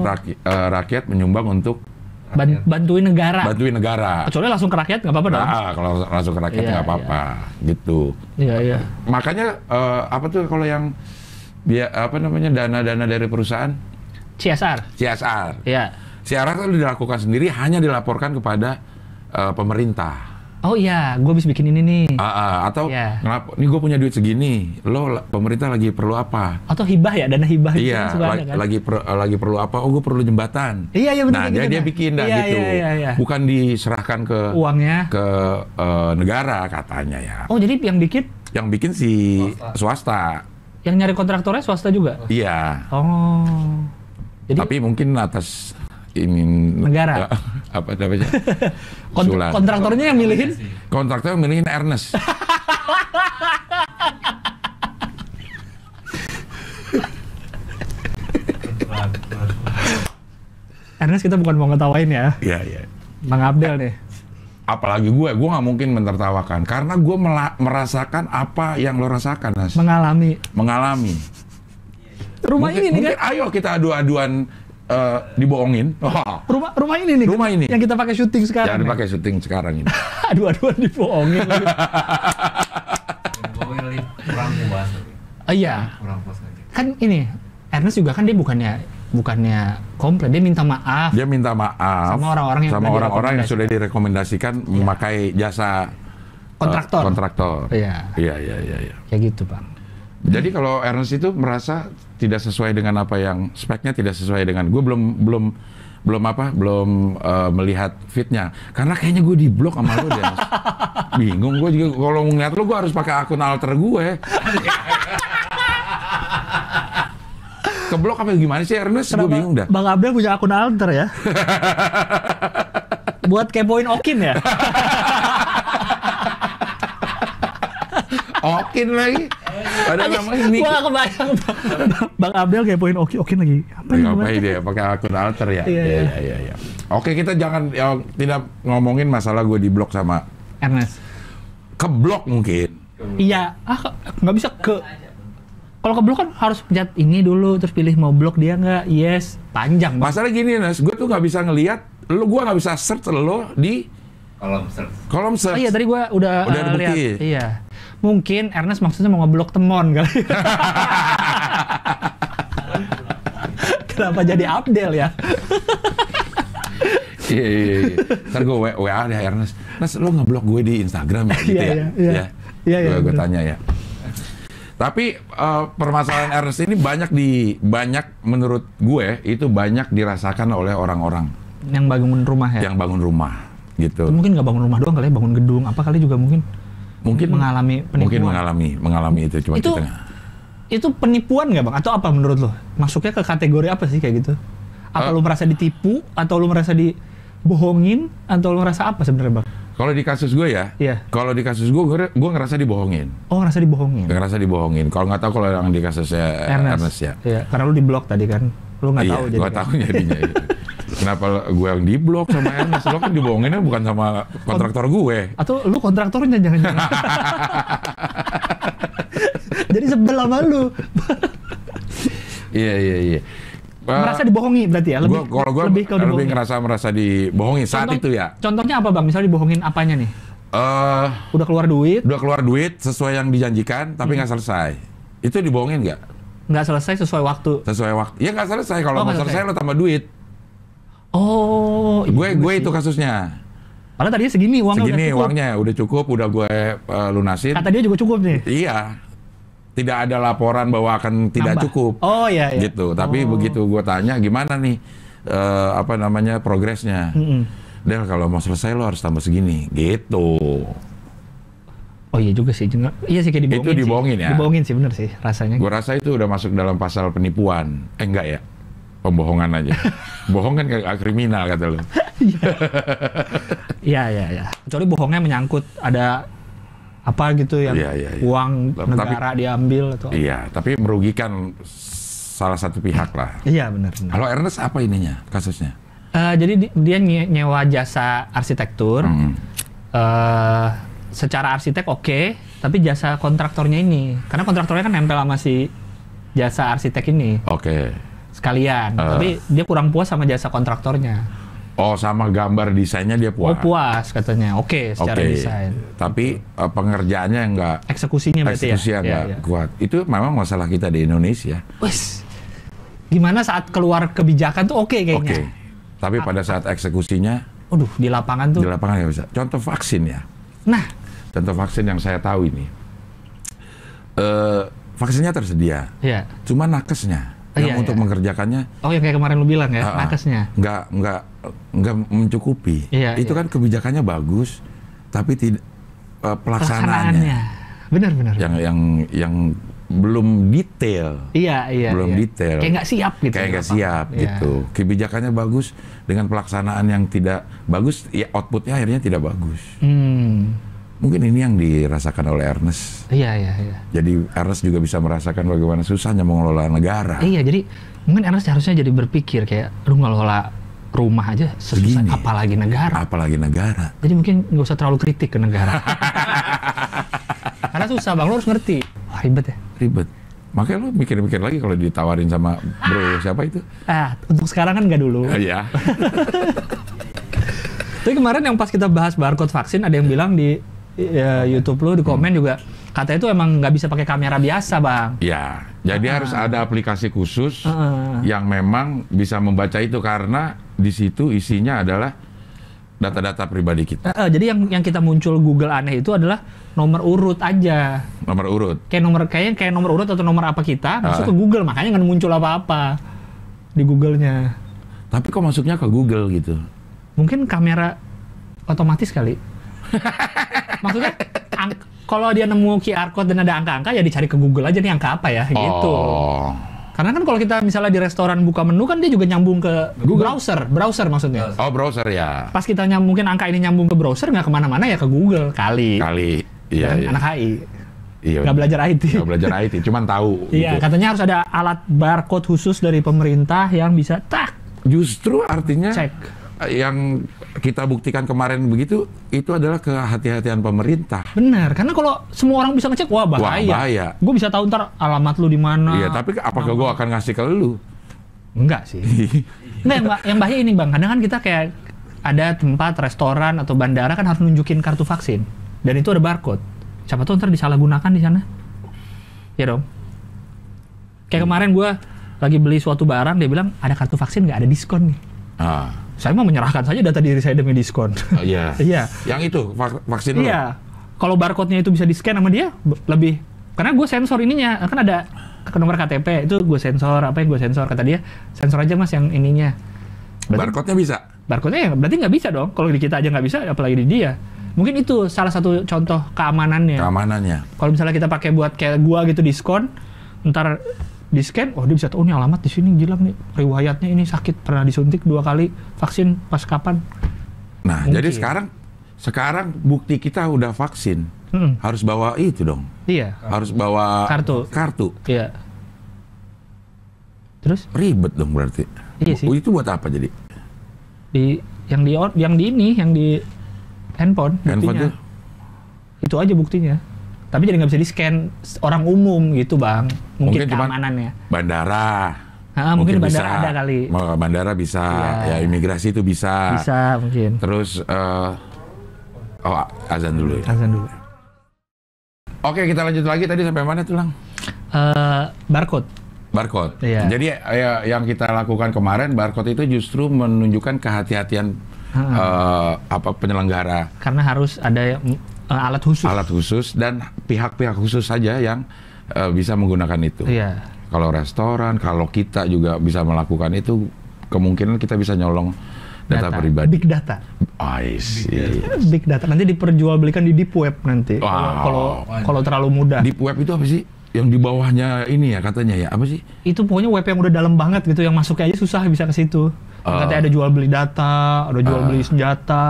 Rakyat, uh, eh, rakyat menyumbang untuk Ban iya. bantuin negara. Bantuin negara. Kecuali langsung ke rakyat nggak apa-apa nah, dong. Ah, kalau langsung ke rakyat iya, nggak yeah, apa-apa, yeah. gitu. Iya yeah, iya. Makanya uh, apa tuh kalau yang dia apa namanya dana-dana dari perusahaan? CSR. CSR. Iya. CSR itu dilakukan sendiri hanya dilaporkan kepada uh, pemerintah. Oh iya, gue habis bikin ini nih. Uh, uh, atau yeah. ini gue punya duit segini, lo pemerintah lagi perlu apa? Atau hibah ya, dana hibah. Gitu iya, kan, la kan? lagi per, lagi perlu apa? Oh gue perlu jembatan. Iya iya benar. Nah dia gitu dia kan? bikin dah iya, gitu, iya, iya, bukan diserahkan ke uangnya ke uh, negara katanya ya. Oh jadi yang bikin? Yang bikin si swasta. swasta. Yang nyari kontraktornya swasta juga? Iya. Oh. Jadi, Tapi mungkin atas ini negara [LAUGHS] apa namanya [LAUGHS] Kont kontraktornya yang milihin kontraktor yang milihin Ernest [LAUGHS] Ernest kita bukan mau ngetawain ya iya iya Bang Abdel nih apalagi gue, gue nggak mungkin mentertawakan karena gue merasakan apa yang lo rasakan, Nas. Mengalami. Mengalami. Rumah mungkin, ini kan? mungkin, kan? Ayo kita adu-aduan uh, dibohongin. Oh. Rumah rumah ini nih. Rumah ini. Yang kita pakai syuting sekarang. Yang dipakai syuting sekarang ini. [LAUGHS] dua aduh dibohongin. kurang oh, Iya. Kurang puas Kan ini Ernest juga kan dia bukannya bukannya komplain dia minta maaf dia minta maaf sama orang-orang yang sama orang-orang yang sudah direkomendasikan ya. memakai jasa eh, kontraktor uh, kontraktor iya iya iya iya ya. gitu bang jadi kalau Ernest itu merasa tidak sesuai dengan apa yang speknya tidak sesuai dengan gue belum belum belum apa belum uh, melihat fitnya karena kayaknya gue di blok sama lo deh [LAUGHS] bingung gue juga kalau ngeliat lo gue harus pakai akun alter gue ya. keblok apa gimana sih Ernest gue bingung dah Bang Abdel punya akun alter ya [LAUGHS] buat kepoin Okin ya Okin lagi Padahal nama ini. Gua gak kebayang. Bang Abdel poin oke oke lagi. Apa ini? Apa ya, dia pakai akun alter ya? Iya iya iya. Ya. Oke kita jangan ya, tidak ngomongin masalah gue di blok sama Ernest. Keblok mungkin. Iya, ah nggak bisa ke kalau keblok kan harus pencet ini dulu terus pilih mau blok dia nggak yes panjang bang. masalah gini Nes gue tuh nggak bisa ngelihat lu gue nggak bisa search lo di kolom search kolom search oh, iya tadi gue udah udah uh, lihat iya mungkin Ernest maksudnya mau ngeblok temon kali. [LAUGHS] Kenapa jadi Abdel ya? Iya, iya, iya. Ntar gue WA deh Ernest. Ernest, lo ngeblok gue di Instagram ya? Gitu iya, ya? Iya, iya. Iya, iya, iya Gue tanya ya. Tapi uh, permasalahan Ernest ini banyak di banyak menurut gue itu banyak dirasakan oleh orang-orang yang bangun rumah ya. Yang bangun rumah gitu. Itu mungkin nggak bangun rumah doang kali ya, bangun gedung apa kali juga mungkin mungkin mengalami penipuan. Mungkin mengalami mengalami itu cuma itu, kita Itu penipuan nggak bang? Atau apa menurut lo? Masuknya ke kategori apa sih kayak gitu? Apa uh, lo merasa ditipu? Atau lo merasa dibohongin? Atau lo merasa apa sebenarnya bang? Kalau di kasus gue ya, yeah. kalau di kasus gue, gue, gue ngerasa dibohongin. Oh, ngerasa dibohongin. Ngerasa dibohongin. Kalau nggak tahu kalau yang di kasusnya Ernest, Ernest ya. Iya, karena lo di blok tadi kan. Lu nggak iya, tahu jadi. Gua tahu jadinya. Iya. Kenapa gue yang diblok sama Ernest? Lo kan dibohonginnya kan bukan sama kontraktor gue. Atau lu kontraktornya jangan-jangan. [LAUGHS] jadi sebel sama lu. iya, iya, iya. merasa dibohongi berarti ya lebih gua, kalau gue lebih, kalau lebih ngerasa merasa dibohongi Contoh, saat itu ya contohnya apa bang misalnya dibohongin apanya nih uh, udah keluar duit udah keluar duit sesuai yang dijanjikan tapi hmm. nggak hmm. selesai itu dibohongin nggak nggak selesai sesuai waktu. Sesuai waktu. Ya nggak selesai kalau oh, nggak selesai lo tambah duit. Oh. Gue iya gue itu kasusnya. Padahal tadinya segini uangnya segini, udah cukup. uangnya udah cukup, udah gue uh, lunasin. Kata dia juga cukup nih. Iya. Tidak ada laporan bahwa akan tidak Nambah. cukup. Oh iya, iya. Gitu. Tapi oh. begitu gue tanya gimana nih uh, apa namanya progresnya. Mm -mm. Del kalau mau selesai lo harus tambah segini gitu. Oh iya juga sih, Cuma, iya sih kayak dibohongin. Itu dibohongin sih. ya. Dibohongin sih bener sih rasanya. Gue rasa itu udah masuk dalam pasal penipuan. Eh enggak ya, pembohongan aja. [LAUGHS] Bohong kan kayak kriminal kata lo. Iya. [LAUGHS] iya iya iya. Kecuali bohongnya menyangkut ada apa gitu yang ya, ya, ya. uang tapi, negara diambil atau. Iya, tapi merugikan salah satu pihak lah. Iya benar. Kalau Ernest apa ininya kasusnya? Uh, jadi dia nyewa jasa arsitektur. -hmm. uh, secara arsitek oke, okay, tapi jasa kontraktornya ini. Karena kontraktornya kan nempel sama si jasa arsitek ini. Oke. Okay. Sekalian, uh. tapi dia kurang puas sama jasa kontraktornya. Oh, sama gambar desainnya dia puas. Oh, puas katanya. Oke, okay, secara okay. desain. Tapi uh, pengerjaannya enggak eksekusinya berarti eksekusinya ya. enggak ya, ya. kuat. Itu memang masalah kita di Indonesia. Wes. Gimana saat keluar kebijakan tuh oke okay kayaknya. Oke. Okay. Tapi pada saat eksekusinya, aduh di lapangan tuh. Di lapangan ya bisa. Contoh vaksin ya. Nah, contoh vaksin yang saya tahu ini uh, vaksinnya tersedia ya. cuma nakesnya iya, yang iya, untuk iya. mengerjakannya oh yang kayak kemarin lu bilang ya uh, nakesnya nggak nggak nggak mencukupi iya, itu iya. kan kebijakannya bagus tapi tidak uh, eh, pelaksanaannya, pelaksanaannya. benar benar yang yang yang belum detail. Iya, iya. Belum iya. detail. Kayak nggak siap gitu. Kayak nggak siap gitu. iya. gitu. Kebijakannya bagus dengan pelaksanaan yang tidak bagus, ya outputnya akhirnya tidak bagus. Hmm. Mungkin ini yang dirasakan oleh Ernest. Iya, iya, iya. Jadi Ernest juga bisa merasakan bagaimana susahnya mengelola negara. Iya, jadi mungkin Ernest harusnya jadi berpikir kayak, lu ngelola rumah aja sesusah, Begini, apalagi negara. Apalagi negara. Jadi mungkin nggak usah terlalu kritik ke negara. [LAUGHS] Karena susah bang, lu harus ngerti. Wah, ribet ya. Ribet. Makanya lu mikir-mikir lagi kalau ditawarin sama bro siapa itu. Ah, untuk sekarang kan nggak dulu. Iya. [LAUGHS] Tapi kemarin yang pas kita bahas barcode vaksin, ada yang bilang di ya, YouTube lu di komen hmm. juga kata itu emang nggak bisa pakai kamera biasa bang. Ya, jadi uh harus ada aplikasi khusus uh yang memang bisa membaca itu karena di situ isinya adalah data-data pribadi kita. Uh, uh, jadi yang yang kita muncul Google aneh itu adalah nomor urut aja. Nomor urut. Kayak nomor kayaknya kayak nomor urut atau nomor apa kita masuk ke Google makanya nggak muncul apa-apa di Google-nya. Tapi kok masuknya ke Google gitu? Mungkin kamera otomatis kali Maksudnya kalau dia nemu QR code dan ada angka-angka ya dicari ke Google aja nih angka apa ya gitu. Oh. Karena kan kalau kita misalnya di restoran buka menu kan dia juga nyambung ke Google. browser, browser maksudnya. Oh browser ya. Pas kita nyambung, mungkin angka ini nyambung ke browser nggak kemana-mana ya ke Google kali. Kali. Iya. Dan iya. anak HI. Iya. Gak belajar IT. Gak belajar IT, cuman tahu. Iya, gitu. katanya harus ada alat barcode khusus dari pemerintah yang bisa tak. Justru artinya cek yang kita buktikan kemarin begitu itu adalah kehati-hatian pemerintah. Benar, karena kalau semua orang bisa ngecek wah bahaya. Wah, bahaya. Gue bisa tahu ntar alamat lu di mana. Iya, tapi apakah gue akan ngasih ke lu? Enggak sih. [LAUGHS] Enggak, yang, yang bahaya ini bang, kadang kan kita kayak ada tempat restoran atau bandara kan harus nunjukin kartu vaksin dan itu ada barcode. Siapa tahu ntar disalahgunakan di sana? Ya dong. Kayak hmm. kemarin gue lagi beli suatu barang dia bilang ada kartu vaksin nggak ada diskon nih. Ah saya mau menyerahkan saja data diri saya demi diskon. Oh, iya. [LAUGHS] iya. Yang itu vaksin dulu. Iya. Kalau barcode-nya itu bisa di-scan sama dia lebih karena gue sensor ininya kan ada ke nomor KTP itu gue sensor apa yang gue sensor kata dia sensor aja mas yang ininya berarti, barcode-nya bisa barcode-nya ya, berarti nggak bisa dong kalau di kita aja nggak bisa apalagi di dia mungkin itu salah satu contoh keamanannya keamanannya kalau misalnya kita pakai buat kayak gua gitu diskon ntar di scan oh dia bisa tahu oh, nih alamat di sini gila nih riwayatnya ini sakit pernah disuntik dua kali vaksin pas kapan nah Mungkin. jadi sekarang sekarang bukti kita udah vaksin hmm. harus bawa itu dong iya harus bawa kartu kartu iya terus ribet dong berarti iya sih. itu buat apa jadi di yang di yang di ini yang di handphone handphone itu aja buktinya tapi jadi nggak bisa di scan orang umum gitu bang mungkin, mungkin keamanannya bandara Ha, ah, mungkin, mungkin bandara bisa. ada kali bandara bisa ya. ya imigrasi itu bisa bisa mungkin terus uh, oh azan dulu ya azan dulu oke kita lanjut lagi tadi sampai mana tuh lang uh, barcode barcode iya. jadi ya, yang kita lakukan kemarin barcode itu justru menunjukkan kehati-hatian uh, apa penyelenggara karena harus ada uh, alat khusus alat khusus dan pihak-pihak khusus saja yang uh, bisa menggunakan itu yeah. kalau restoran kalau kita juga bisa melakukan itu kemungkinan kita bisa nyolong data, data pribadi. Big data. Ah, I see. Big data. Nanti diperjualbelikan di deep web nanti. Kalau wow. kalau terlalu mudah. Deep web itu apa sih? Yang di bawahnya ini ya katanya ya apa sih? Itu pokoknya web yang udah dalam banget gitu yang masuknya aja susah bisa ke situ. Uh, katanya ada jual beli data, ada jual uh, beli ah. senjata.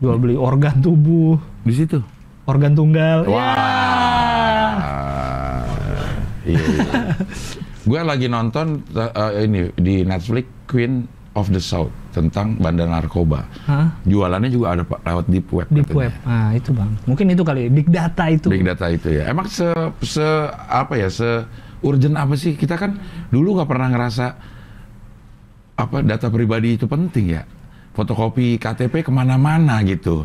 Jual beli organ tubuh. Di situ. Organ tunggal. Wah. Ya. Iya. iya. Gue lagi nonton uh, ini di Netflix Queen of the South tentang bandar narkoba. huh? Jualannya juga ada pak lewat deep web. Deep katanya. web, ah itu bang. Mungkin itu kali big data itu. Big data itu ya. Emang se se apa ya se urgent apa sih kita kan dulu nggak pernah ngerasa apa data pribadi itu penting ya fotokopi KTP kemana-mana gitu.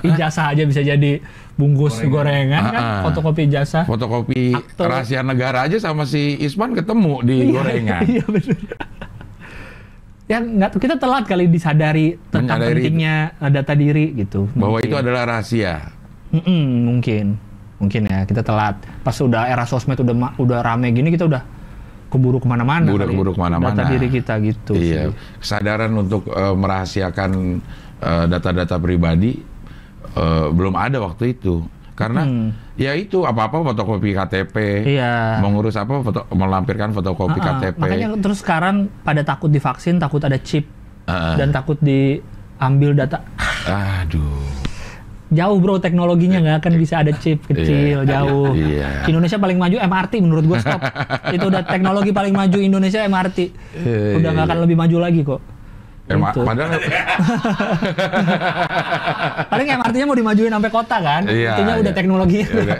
Ijazah aja bisa jadi bungkus gorengan, gorengan kan, uh, uh, fotokopi ijazah. Fotokopi aktor. rahasia negara aja sama si Isman ketemu di iya, gorengan. Iya benar. Ya nggak kita telat kali disadari tentang Menyadari pentingnya eh, data diri gitu. Bahwa mungkin. itu adalah rahasia. Mm -mm, mungkin, mungkin ya kita telat. Pas udah era sosmed udah udah rame gini kita udah keburu kemana-mana. Ya. Keburu kemana-mana. Data diri kita gitu. Iya. Sih. Kesadaran untuk uh, merahasiakan eh, data-data uh, pribadi uh, belum ada waktu itu. Karena hmm. ya itu apa-apa fotokopi KTP, iya. mengurus apa foto, melampirkan fotokopi uh, KTP. Makanya terus sekarang pada takut divaksin, takut ada chip uh, dan takut diambil data. Aduh jauh bro teknologinya nggak akan bisa ada chip iya, kecil yeah, jauh. Yeah. Indonesia paling maju MRT menurut gue stop. [LAUGHS] itu udah teknologi paling maju Indonesia MRT. Yeah, iya, udah nggak yeah, akan lebih maju lagi kok. gitu. Padahal [LAUGHS] paling MRT-nya mau dimajuin sampai kota kan, iya, intinya iya. iya. udah teknologi. Iya, iya.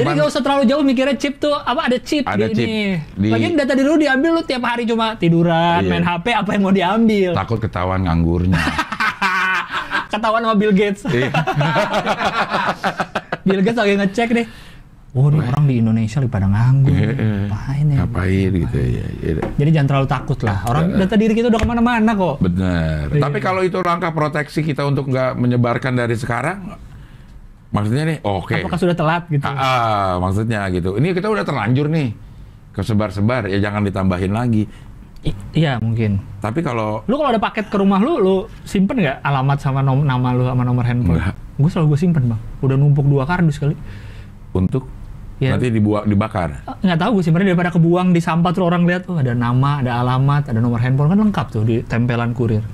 Jadi gak usah terlalu jauh mikirnya chip tuh apa ada chip ada di chip ini. Di... Lagian data dulu diambil lu tiap hari cuma tiduran, iya. main HP apa yang mau diambil. Takut ketahuan nganggurnya. [LAUGHS] ketahuan sama Bill Gates. Iya. [LAUGHS] Bill Gates lagi ngecek deh. Wah, orang di Indonesia lagi pada nganggur. Yeah, iya. ngapain ya? Ngapain gitu ya. Jadi jangan terlalu takut lah. Orang data diri kita udah kemana-mana kok. Benar. Tapi kalau itu langkah proteksi kita untuk nggak menyebarkan dari sekarang, maksudnya nih, oke. Okay. Apakah sudah telat gitu? Ah, ah, maksudnya gitu. Ini kita udah terlanjur nih, kesebar-sebar ya jangan ditambahin lagi iya mungkin. Tapi kalau lu kalau ada paket ke rumah lu, lu simpen nggak alamat sama nom nama lu sama nomor handphone? Enggak. Gue selalu gue simpen bang. Udah numpuk dua kardus kali. Untuk ya. nanti dibuat dibakar. Eh, nggak tahu gue simpennya daripada kebuang di sampah tuh orang lihat tuh oh, ada nama, ada alamat, ada nomor handphone kan lengkap tuh di tempelan kurir.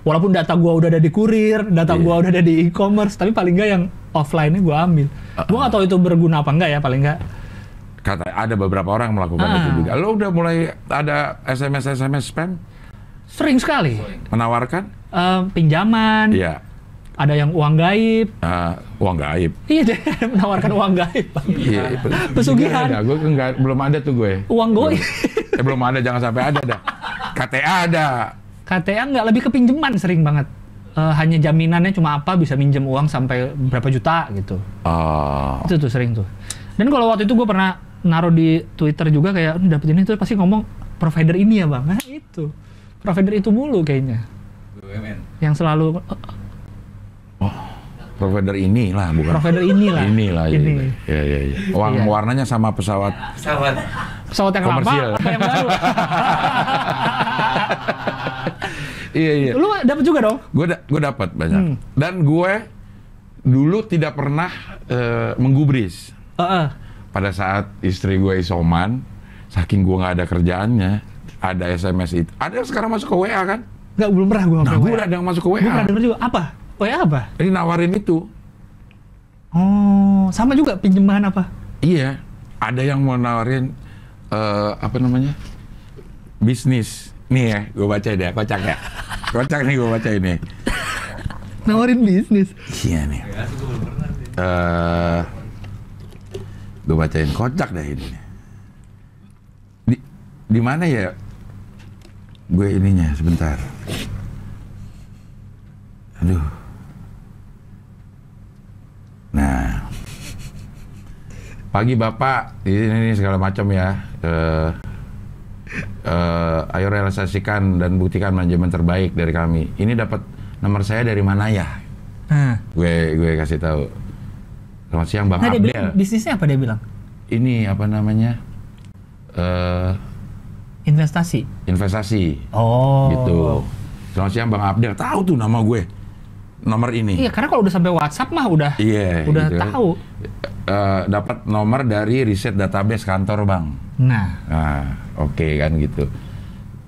Walaupun data gue udah ada di kurir, data yeah. gue udah ada di e-commerce, tapi paling nggak yang offline-nya gue ambil. Uh -uh. Gue nggak tahu itu berguna apa enggak ya paling nggak kata ada beberapa orang melakukan ah. itu juga. Lo udah mulai ada SMS SMS spam? Sering sekali. Menawarkan? Uh, pinjaman. Iya. Ada yang uang gaib. Uh, uang gaib. Iya, [LAUGHS] menawarkan uang gaib. Iya. iya. Pesugihan. Gue enggak, belum ada tuh gue. Uang gue. eh, belum ada, jangan sampai ada dah. KTA ada. KTA nggak lebih ke pinjaman sering banget. Uh, hanya jaminannya cuma apa bisa minjem uang sampai berapa juta gitu. Oh. Itu tuh sering tuh dan kalau waktu itu gue pernah naruh di Twitter juga kayak dapet ini tuh pasti ngomong provider ini ya bang nah itu provider itu mulu kayaknya BUMN yang selalu eh, eh. oh, provider ini lah bukan provider inilah inilah ini lah ya ya ya uang iya. warnanya sama pesawat pesawat pesawat yang komersial. lama Komersial. [LAUGHS] iya iya lu dapet juga dong gue da gue dapat banyak hmm. dan gue dulu tidak pernah uh, menggubris Uh-uh. Pada saat istri gue isoman, saking gue nggak ada kerjaannya, ada SMS itu. Ada yang sekarang masuk ke WA kan? Gak belum pernah gue Nah, gue ada yang masuk ke WA. Gue pernah denger juga. Apa? WA apa? Ini nawarin itu. Oh, sama juga pinjaman apa? Iya, ada yang mau nawarin uh, apa namanya bisnis. Nih ya, gue baca deh, kocak ya. Kocak nih gue baca ini. nawarin bisnis. Iya nih. Uh, gue bacain kocak dah ini di, di mana ya gue ininya sebentar aduh nah pagi bapak ini, ini segala macam ya uh, uh, ayo realisasikan dan buktikan manajemen terbaik dari kami ini dapat nomor saya dari mana ya hmm. gue gue kasih tahu Selamat siang Bang nah, Abdel. bisnisnya apa dia bilang? Ini apa namanya? Uh, investasi. Investasi. Oh. Gitu. Selamat siang Bang Abdel. Tahu tuh nama gue. Nomor ini. Iya, karena kalau udah sampai WhatsApp mah udah iya, yeah, udah gitu. Kan. tahu. Uh, dapat nomor dari riset database kantor, Bang. Nah. Nah, oke okay, kan gitu.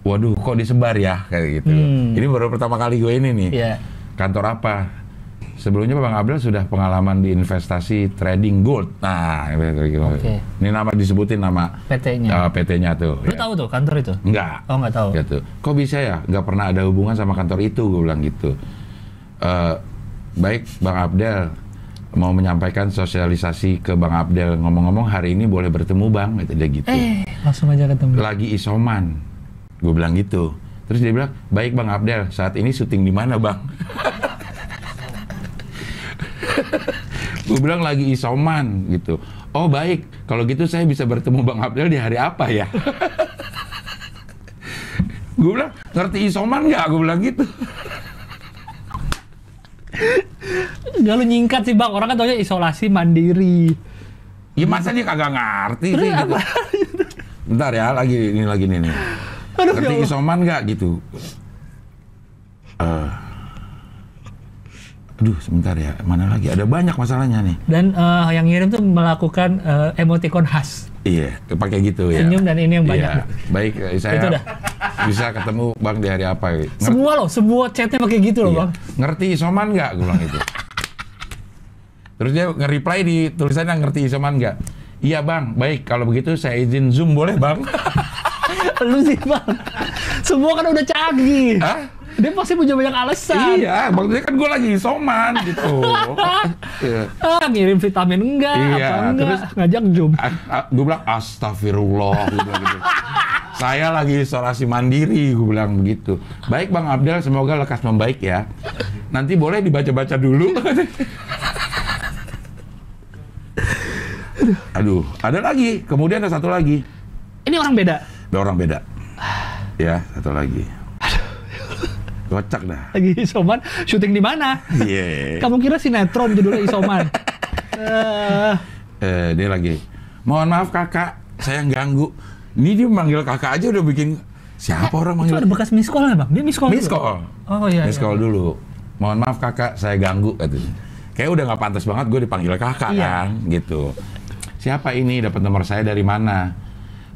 Waduh, kok disebar ya kayak gitu. Hmm. Ini baru pertama kali gue ini nih. Yeah. Kantor apa? Sebelumnya Bang Abdul sudah pengalaman di investasi trading gold. Nah, gitu, gitu, gitu. Okay. ini nama disebutin nama PT-nya. Uh, PT-nya tuh. Lu ya. tahu tuh kantor itu? Enggak. Oh, enggak tahu. Gitu. Kok bisa ya? Enggak pernah ada hubungan sama kantor itu, gue bilang gitu. Uh, baik, Bang Abdul, mau menyampaikan sosialisasi ke Bang Abdul Ngomong-ngomong hari ini boleh bertemu Bang, gitu Eh, langsung aja ketemu. Lagi isoman. Gue bilang gitu. Terus dia bilang, "Baik Bang Abdul, saat ini syuting di mana, Bang?" [LAUGHS] [LAUGHS] gue bilang lagi isoman gitu. Oh baik, kalau gitu saya bisa bertemu Bang Abdul di hari apa ya? [LAUGHS] gue bilang, ngerti isoman gak? Gue bilang gitu. Gak lu nyingkat sih bang, orang kan taunya isolasi mandiri. Ya masa dia kagak ngerti Terus sih gitu. [LAUGHS] Bentar ya, lagi ini lagi ini ya ngerti ya isoman gak gitu? Uh, aduh sebentar ya mana lagi ada banyak masalahnya nih dan uh, yang ngirim tuh melakukan uh, emoticon khas iya pakai gitu ya senyum dan ini yang banyak iya. baik eh, saya itu dah. bisa ketemu bang di hari apa Ngerti, semua loh semua chatnya pakai gitu loh iya. bang ngerti isoman nggak gue bilang itu terus dia nge-reply di tulisannya ngerti isoman nggak iya bang baik kalau begitu saya izin zoom boleh bang [LAUGHS] lu sih bang semua kan udah canggih Hah? Dia pasti punya banyak alasan. Iya, maksudnya kan gue lagi isoman gitu. [LAUGHS] yeah. ah, ngirim vitamin enggak, iya, apa enggak, terus, ngajak jom. Gue bilang astagfirullah. Gue bilang gitu. Saya lagi isolasi mandiri, gue bilang begitu. Baik Bang Abdel, semoga lekas membaik ya. Nanti boleh dibaca-baca dulu. [LAUGHS] Aduh, ada lagi. Kemudian ada satu lagi. Ini orang beda. Ada orang beda. ya, satu lagi. Kocak dah. Lagi isoman, syuting di mana? Iya. Yeah. Kamu kira sinetron judulnya isoman? uh. Eh, dia lagi, mohon maaf kakak, saya ganggu. Ini dia manggil kakak aja udah bikin siapa orang manggil? Itu ada bekas miss ya bang? Dia miss Miskol. Oh iya. Miskol iya. dulu. Mohon maaf kakak, saya ganggu katanya. Kayak udah nggak pantas banget gue dipanggil kakak iya. kan, gitu. Siapa ini? Dapat nomor saya dari mana?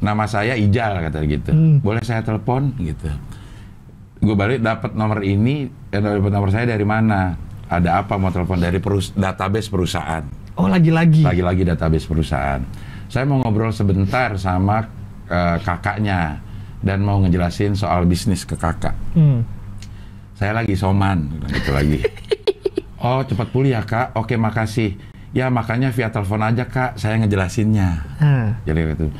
Nama saya Ijal kata gitu. Hmm. Boleh saya telepon gitu gue balik dapat nomor ini eh, dapat nomor saya dari mana ada apa mau telepon dari perus database perusahaan oh lagi-lagi lagi-lagi database perusahaan saya mau ngobrol sebentar sama uh, kakaknya dan mau ngejelasin soal bisnis ke kakak hmm. saya lagi soman gitu lagi [LAUGHS] oh cepat pulih ya kak oke makasih ya makanya via telepon aja kak saya ngejelasinnya hmm. jadi itu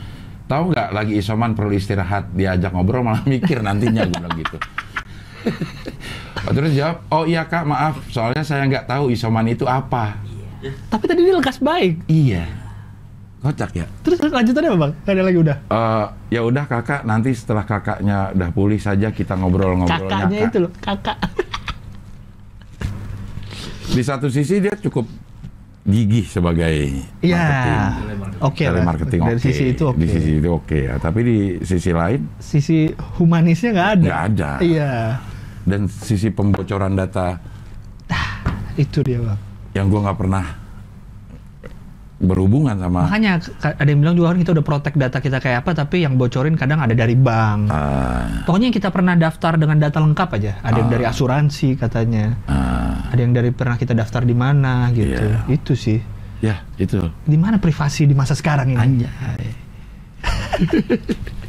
tahu nggak lagi isoman perlu istirahat diajak ngobrol malah [LAUGHS] mikir nantinya gue bilang gitu oh, terus jawab oh iya kak maaf soalnya saya nggak tahu isoman itu apa tapi tadi dia lekas baik iya kocak ya terus lanjutannya apa bang ada lagi udah uh, ya udah kakak nanti setelah kakaknya udah pulih saja kita ngobrol-ngobrol kakaknya kak. itu loh kakak di satu sisi dia cukup gigih sebagai ya. marketing. Oke. Okay marketing dari okay. sisi itu oke. Okay. Di sisi itu oke okay ya, tapi di sisi lain sisi humanisnya nggak ada. Nggak ada. Iya. Dan sisi pembocoran data. Ah, itu dia, Bang. Yang gue nggak pernah berhubungan sama makanya ada yang bilang juga kan kita udah protek data kita kayak apa tapi yang bocorin kadang ada dari bank uh, pokoknya kita pernah daftar dengan data lengkap aja ada uh, yang ah. dari asuransi katanya uh, ada yang dari pernah kita daftar di mana gitu yeah. itu sih ya yeah, itu di mana privasi di masa sekarang ini Anjay.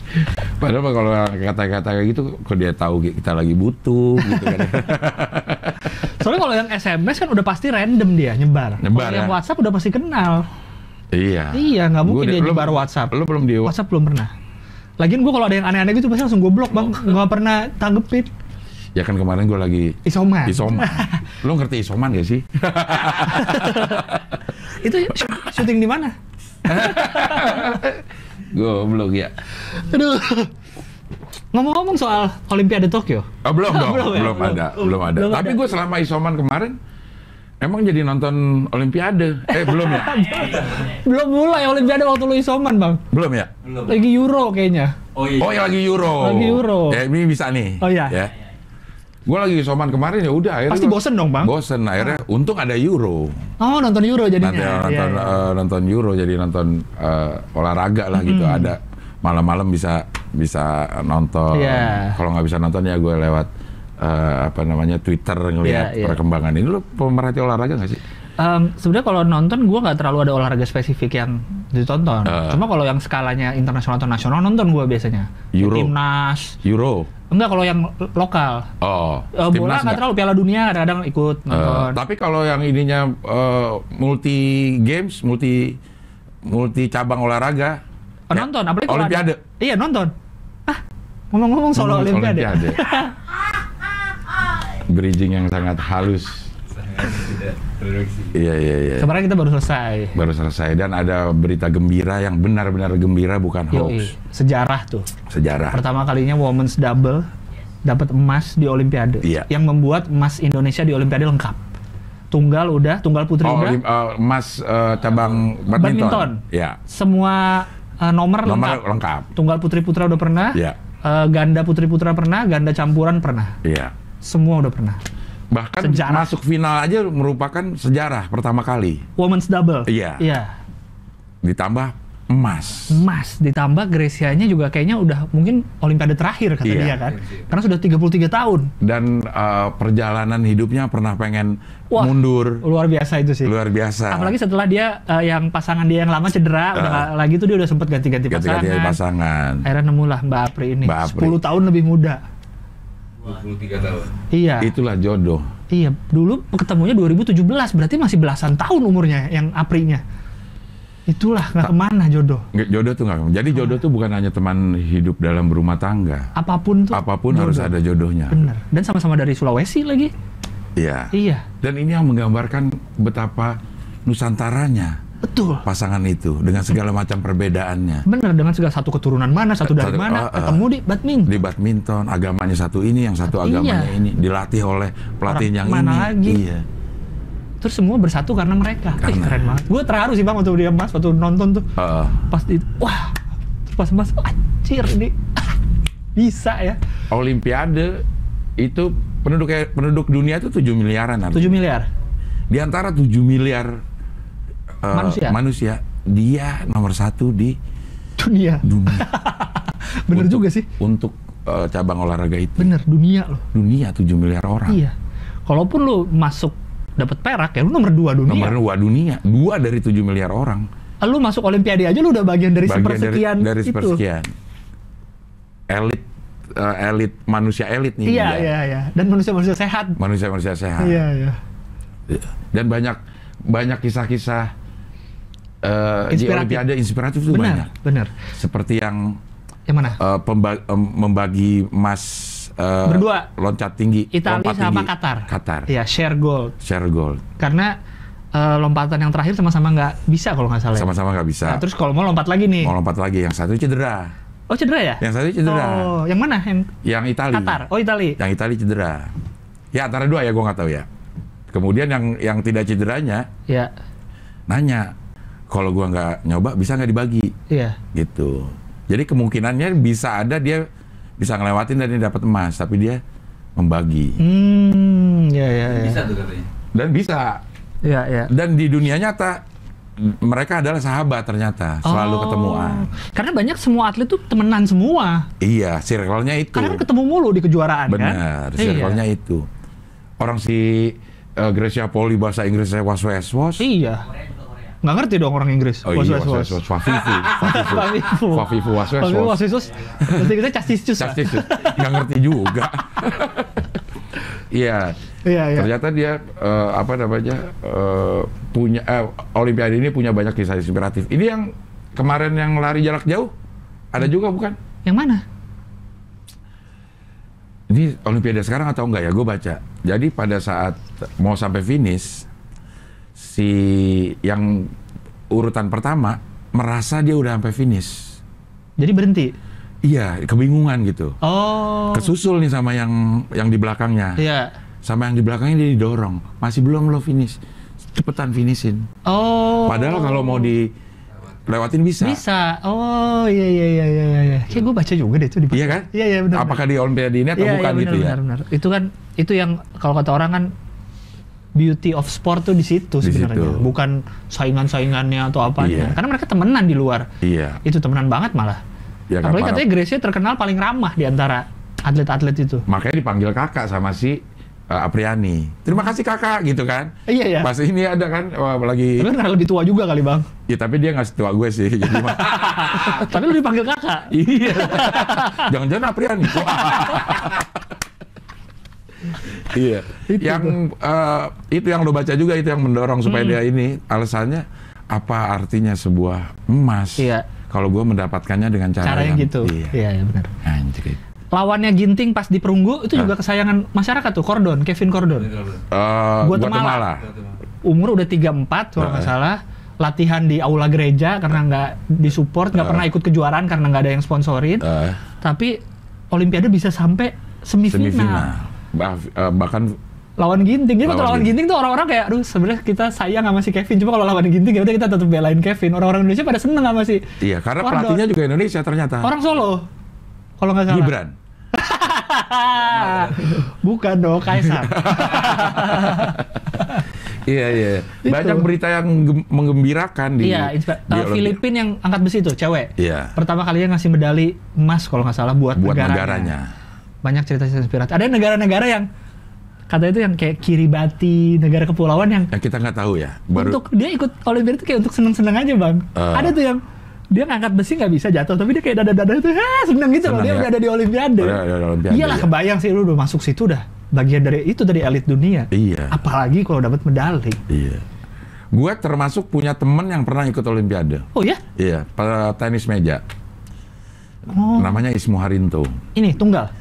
[LAUGHS] Padahal kalau kata-kata kayak gitu, kok dia tahu kita lagi butuh gitu kan. Ya. [LAUGHS] Soalnya kalau yang SMS kan udah pasti random dia nyebar. Nyebar. Kalau ya. yang WhatsApp udah pasti kenal. Iya. Iya, nggak mungkin gua, dia lu, nyebar WhatsApp. Lu belum di WhatsApp belum pernah. Lagian gue kalau ada yang aneh-aneh gitu pasti langsung gue blok bang, oh. nggak pernah tanggepin. Ya kan kemarin gue lagi isoman. Isoman. Lo [LAUGHS] ngerti isoman gak sih? [LAUGHS] itu syuting di mana? [LAUGHS] Goblok ya. Aduh. Ngomong-ngomong soal Olimpiade Tokyo. Oh, belum [LAUGHS] oh, dong, belum, ya? belum, ada, belum, oh, belum ada. Tapi gue selama isoman kemarin Emang jadi nonton Olimpiade? Eh belum ya? [LAUGHS] belum mulai Olimpiade waktu lu isoman bang. Belum ya? Belum. Lagi Euro kayaknya. Oh iya. Oh ya lagi Euro. Lagi Euro. Ya ini bisa nih. Oh iya. Ya. Gue lagi isoman kemarin ya udah akhirnya. Pasti bosen dong bang. Bosen akhirnya. Oh. Untung ada Euro. Oh nonton Euro jadinya. Nanti, nonton iya, Uh, nonton Euro jadi nonton uh, olahraga lah gitu. Hmm. Ada malam-malam bisa bisa nonton. Yeah. Kalau nggak bisa nonton ya gue lewat uh, apa namanya Twitter ngelihat yeah, yeah. perkembangan ini. Lo pemerhati olahraga nggak sih? Um, Sebenarnya kalau nonton gue nggak terlalu ada olahraga spesifik yang ditonton. Uh, Cuma kalau yang skalanya internasional atau nasional nonton gue biasanya. Euro. Timnas. Euro. Enggak kalau yang lokal. Oh. Uh, bola nggak terlalu Piala Dunia kadang-kadang ikut nonton. Uh, tapi kalau yang ininya uh, multi games, multi multi cabang olahraga, penonton oh, ya. nonton, apalagi Olimpiade. Ada, iya, nonton. Ah, ngomong-ngomong soal ngomong Olimpiade. Olimpiade. [LAUGHS] Bridging yang sangat halus. Iya, iya, iya. Sebenarnya kita baru selesai. Baru selesai dan ada berita gembira yang benar-benar gembira bukan hoax. hoax. Sejarah tuh. Sejarah. Pertama kalinya women's double dapat emas di Olimpiade. Iya. Yang membuat emas Indonesia di Olimpiade lengkap tunggal udah tunggal putri oh, udah eh, uh, emas uh, cabang badminton. badminton ya semua uh, nomor, nomor lengkap. lengkap. Tunggal putri putra udah pernah. Ya. Uh, ganda putri putra pernah, ganda campuran pernah. Iya. Semua udah pernah. Bahkan sejarah. masuk final aja merupakan sejarah pertama kali. Women's double. Iya. Iya. Ditambah emas. Emas ditambah Gresianya juga kayaknya udah mungkin olimpiade terakhir kata iya. dia kan. Karena sudah 33 tahun. Dan uh, perjalanan hidupnya pernah pengen Wah, mundur. Luar biasa itu sih. Luar biasa. Apalagi setelah dia uh, yang pasangan dia yang lama cedera uh, udah lagi itu dia udah sempat ganti-ganti pasangan. Ganti ganti pasangan. Akhirnya nemulah Mbak Apri ini. Mbak Apri. 10 tahun lebih muda. 23 tahun. Iya. Itulah jodoh. Iya, dulu ketemunya 2017, berarti masih belasan tahun umurnya yang Aprinya. Itulah nggak kemana jodoh. Jodoh tuh nggak Jadi jodoh nah. tuh bukan hanya teman hidup dalam berumah tangga. Apapun tuh. Apapun jodoh. harus ada jodohnya. Bener. Dan sama-sama dari Sulawesi lagi. Iya. Iya. Dan ini yang menggambarkan betapa nusantaranya. Betul. Pasangan itu dengan segala macam perbedaannya. Benar dengan segala satu keturunan mana, satu dari satu, mana, uh, uh, ketemu di badminton. Di badminton, agamanya satu ini, yang satu iya. agamanya ini, dilatih oleh pelatih Orang yang mana ini. Lagi. Iya terus semua bersatu karena mereka karena... keren banget gue terharu sih bang waktu dia mas waktu nonton tuh uh. pas itu wah pas mas anjir ini [LAUGHS] bisa ya olimpiade itu penduduk penduduk dunia itu 7 miliaran artinya. 7 miliar di antara 7 miliar uh, manusia. manusia dia nomor satu di dunia dunia [LAUGHS] bener untuk, juga sih untuk uh, cabang olahraga itu bener dunia loh dunia 7 miliar orang iya kalaupun lu masuk dapat perak ya lu nomor dua dunia. Nomor dua dunia, dua dari tujuh miliar orang. Lu masuk Olimpiade aja lu udah bagian dari bagian sepersekian dari, dari sepersekian. Elit uh, elit manusia elit nih. Iya iya iya. Dan manusia-manusia sehat. Manusia-manusia sehat. Iya iya. Dan banyak banyak kisah-kisah uh, di Olimpiade inspiratif tuh benar, banyak. Benar. Seperti yang yang mana? Uh, eh, pembagi, um, membagi emas uh, berdua loncat tinggi Italia lompat sama tinggi. Qatar Qatar ya share goal. share goal. karena uh, lompatan yang terakhir sama-sama nggak bisa kalau nggak salah ya? sama-sama nggak bisa nah, terus kalau mau lompat lagi nih mau lompat lagi yang satu cedera oh cedera ya yang satu cedera oh yang mana yang yang Italia Qatar oh Italia yang Italia cedera ya antara dua ya gue nggak tahu ya kemudian yang yang tidak cederanya ya nanya kalau gue nggak nyoba bisa nggak dibagi iya gitu jadi kemungkinannya bisa ada dia bisa ngelewatin dan dia dapat emas, tapi dia membagi. Hmm, ya, ya, ya. Bisa tuh katanya. Dan bisa. Ya, ya. Dan di dunia nyata mereka adalah sahabat ternyata selalu oh. ketemuan. Karena banyak semua atlet tuh temenan semua. Iya, circle-nya itu. Karena ketemu mulu di kejuaraan kan? Benar, kan? circle iya. itu. Orang si uh, Gracia Poli bahasa inggrisnya was was was. Iya nggak ngerti dong orang Inggris. Oh iya, was was was. Wafifu. Wafifu. Wafifu was was was. Was was Terus kita castiscus. Castiscus. Nggak ngerti juga. Iya. Iya, iya. Ternyata dia uh, apa namanya uh, punya uh, Olimpiade ini punya banyak kisah inspiratif. Ini yang kemarin yang lari jarak jauh ada hmm. juga bukan? Yang mana? Ini Olimpiade sekarang atau enggak ya? Gue baca. Jadi pada saat mau sampai finish si yang urutan pertama merasa dia udah sampai finish. Jadi berhenti. Iya, kebingungan gitu. Oh. Kesusul nih sama yang yang di belakangnya. Iya. Sama yang di belakangnya dia didorong. Masih belum lo finish. Cepetan finishin. Oh. Padahal kalau mau di lewatin bisa. Bisa. Oh, iya iya iya iya iya. Kayak gue baca juga deh itu di Iya kan? Iya iya benar. Apakah di olimpiade ini atau iya, iya bukan iya, bener, gitu bener, ya? Benar benar. Itu kan itu yang kalau kata orang kan beauty of sport tuh di situ sebenarnya, bukan saingan-saingannya atau apa Yeah. Karena mereka temenan di luar. Iya. Itu temenan banget malah. Ya, Apalagi katanya Gracia terkenal paling ramah di antara atlet-atlet itu. Makanya dipanggil kakak sama si uh, Apriani. Terima kasih kakak gitu kan. Iya ya. Pas ini ada kan lagi. Tapi kan karena lebih tua juga kali bang. Iya tapi dia nggak setua gue sih. Jadi [LAUGHS] tapi lu dipanggil kakak. Iya. [LAUGHS] Jangan-jangan Apriani iya. Itu yang uh, itu yang lo baca juga itu yang mendorong supaya hmm. dia ini alasannya apa artinya sebuah emas? Iya. Kalau gue mendapatkannya dengan cara, cara yang, gitu. Iya, iya, iya benar. Anjir. Lawannya Ginting pas di perunggu itu juga uh. kesayangan masyarakat tuh, Cordon, Kevin Cordon. Uh, Guatemala. Temala. Umur udah 34 kalau nggak uh. salah latihan di aula gereja karena nggak disupport, nggak uh. pernah ikut kejuaraan karena nggak ada yang sponsorin. Uh. Tapi Olimpiade bisa sampai semifinal. semifinal bah, uh, bahkan lawan ginting. Jadi iya, waktu lawan ginting, tuh orang-orang kayak, aduh sebenarnya kita sayang sama si Kevin. Cuma kalau lawan ginting ya udah kita tetap belain Kevin. Orang-orang Indonesia pada seneng sama si. Iya, karena Wardon. pelatihnya juga Indonesia ternyata. Orang Solo. Kalau nggak salah. Gibran. [LAUGHS] Bukan dong, Kaisar. [LAUGHS] Iya iya. Banyak itu. berita yang menggembirakan di. Iya. Uh, Filipin yang angkat besi itu cewek. Iya. Pertama kalinya ngasih medali emas kalau nggak salah buat, buat negaranya. negaranya banyak cerita-cerita inspiratif. Ada negara-negara yang kata itu yang kayak Kiribati, negara kepulauan yang yang nah, kita nggak tahu ya. Baru... Untuk dia ikut olimpiade itu kayak untuk seneng-seneng aja bang. Uh, ada tuh yang dia ngangkat besi nggak bisa jatuh, tapi dia kayak dada-dada itu heh seneng gitu loh. Dia ya. udah ada di olimpiade. Udah, ya, Iyalah ya. kebayang sih lu udah masuk situ dah. Bagian dari itu dari elit dunia. Iya. Apalagi kalau dapat medali. Iya. Gue termasuk punya temen yang pernah ikut olimpiade. Oh ya? Iya, iya pada tenis meja. Oh. Namanya Ismu Harinto. Ini tunggal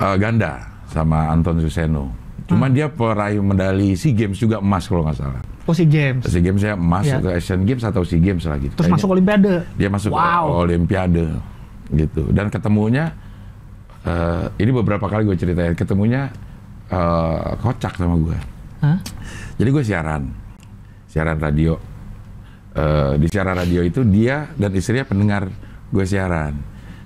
uh, ganda sama Anton Suseno. Cuman hmm. dia peraih medali SEA Games juga emas kalau nggak salah. Oh SEA Games. SEA Games saya emas yeah. atau Asian Games atau SEA Games lagi. gitu. Terus Kayaknya. masuk Olimpiade. Dia masuk wow. Olimpiade gitu. Dan ketemunya uh, ini beberapa kali gue ceritain ketemunya uh, kocak sama gue. Huh? Jadi gue siaran, siaran radio. Uh, di siaran radio itu dia dan istrinya pendengar gue siaran.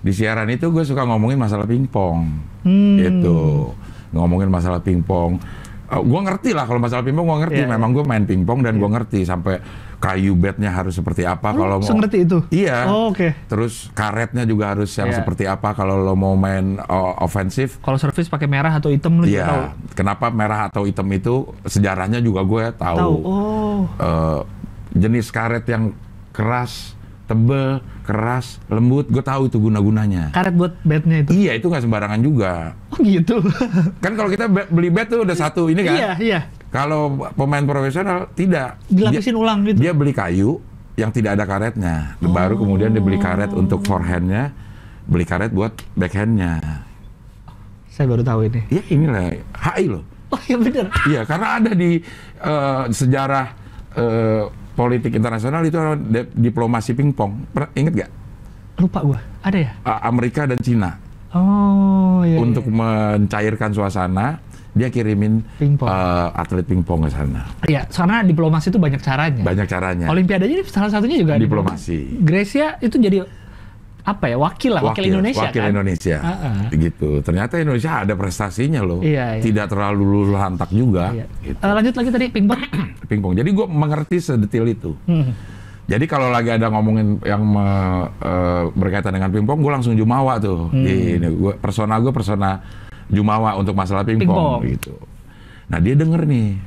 Di siaran itu gue suka ngomongin masalah pingpong Hmm. Gitu. Ngomongin masalah pingpong. Uh, eh, gue ngerti lah kalau masalah pingpong gue ngerti. Yeah. Iya. Memang gue main pingpong dan yeah. gue iya. ngerti sampai kayu bednya harus seperti apa oh, kalau mau. Ngerti itu. Iya. Oh, Oke. Okay. Terus karetnya juga harus yang yeah. seperti apa kalau lo mau main uh, eh, ofensif. Kalau service pakai merah atau hitam lo yeah. tahu. Kenapa merah atau hitam itu sejarahnya juga gue tahu. Tahu. Oh. Uh, jenis karet yang keras tebel, keras, lembut. Gue tahu itu guna-gunanya. Karet buat bednya itu? Iya, itu nggak sembarangan juga. Oh gitu? [LAUGHS] kan kalau kita beli bed tuh udah satu ini kan? Iya, iya. Kalau pemain profesional, tidak. Dilapisin dia, ulang gitu? Dia beli kayu yang tidak ada karetnya. Oh. Baru kemudian dia beli karet oh. untuk forehandnya, beli karet buat backhandnya. Saya baru tahu ini. Iya, inilah. HI loh. Oh iya benar. Iya, karena ada di uh, sejarah... Uh, politik internasional itu diplomasi pingpong. Ingat gak? Lupa gue, Ada ya? Amerika dan Cina. Oh, iya, iya. Untuk iya. mencairkan suasana, dia kirimin pingpong. Uh, atlet pingpong ke sana. Iya, karena diplomasi itu banyak caranya. Banyak caranya. Olimpiade ini salah satunya juga diplomasi. Grecia Gresia itu jadi apa ya wakil lah wakil, wakil Indonesia wakil kan? Indonesia uh -uh. gitu ternyata Indonesia ada prestasinya loh iya, iya. tidak terlalu lulu lantak juga iya. gitu. uh, lanjut lagi tadi pingpong [CLEARS THROAT] pingpong jadi gue mengerti sedetil itu hmm. jadi kalau lagi ada ngomongin yang me, uh, berkaitan dengan pingpong gue langsung jumawa tuh hmm. di ini gue persona gue persona jumawa untuk masalah pingpong ping gitu nah dia denger nih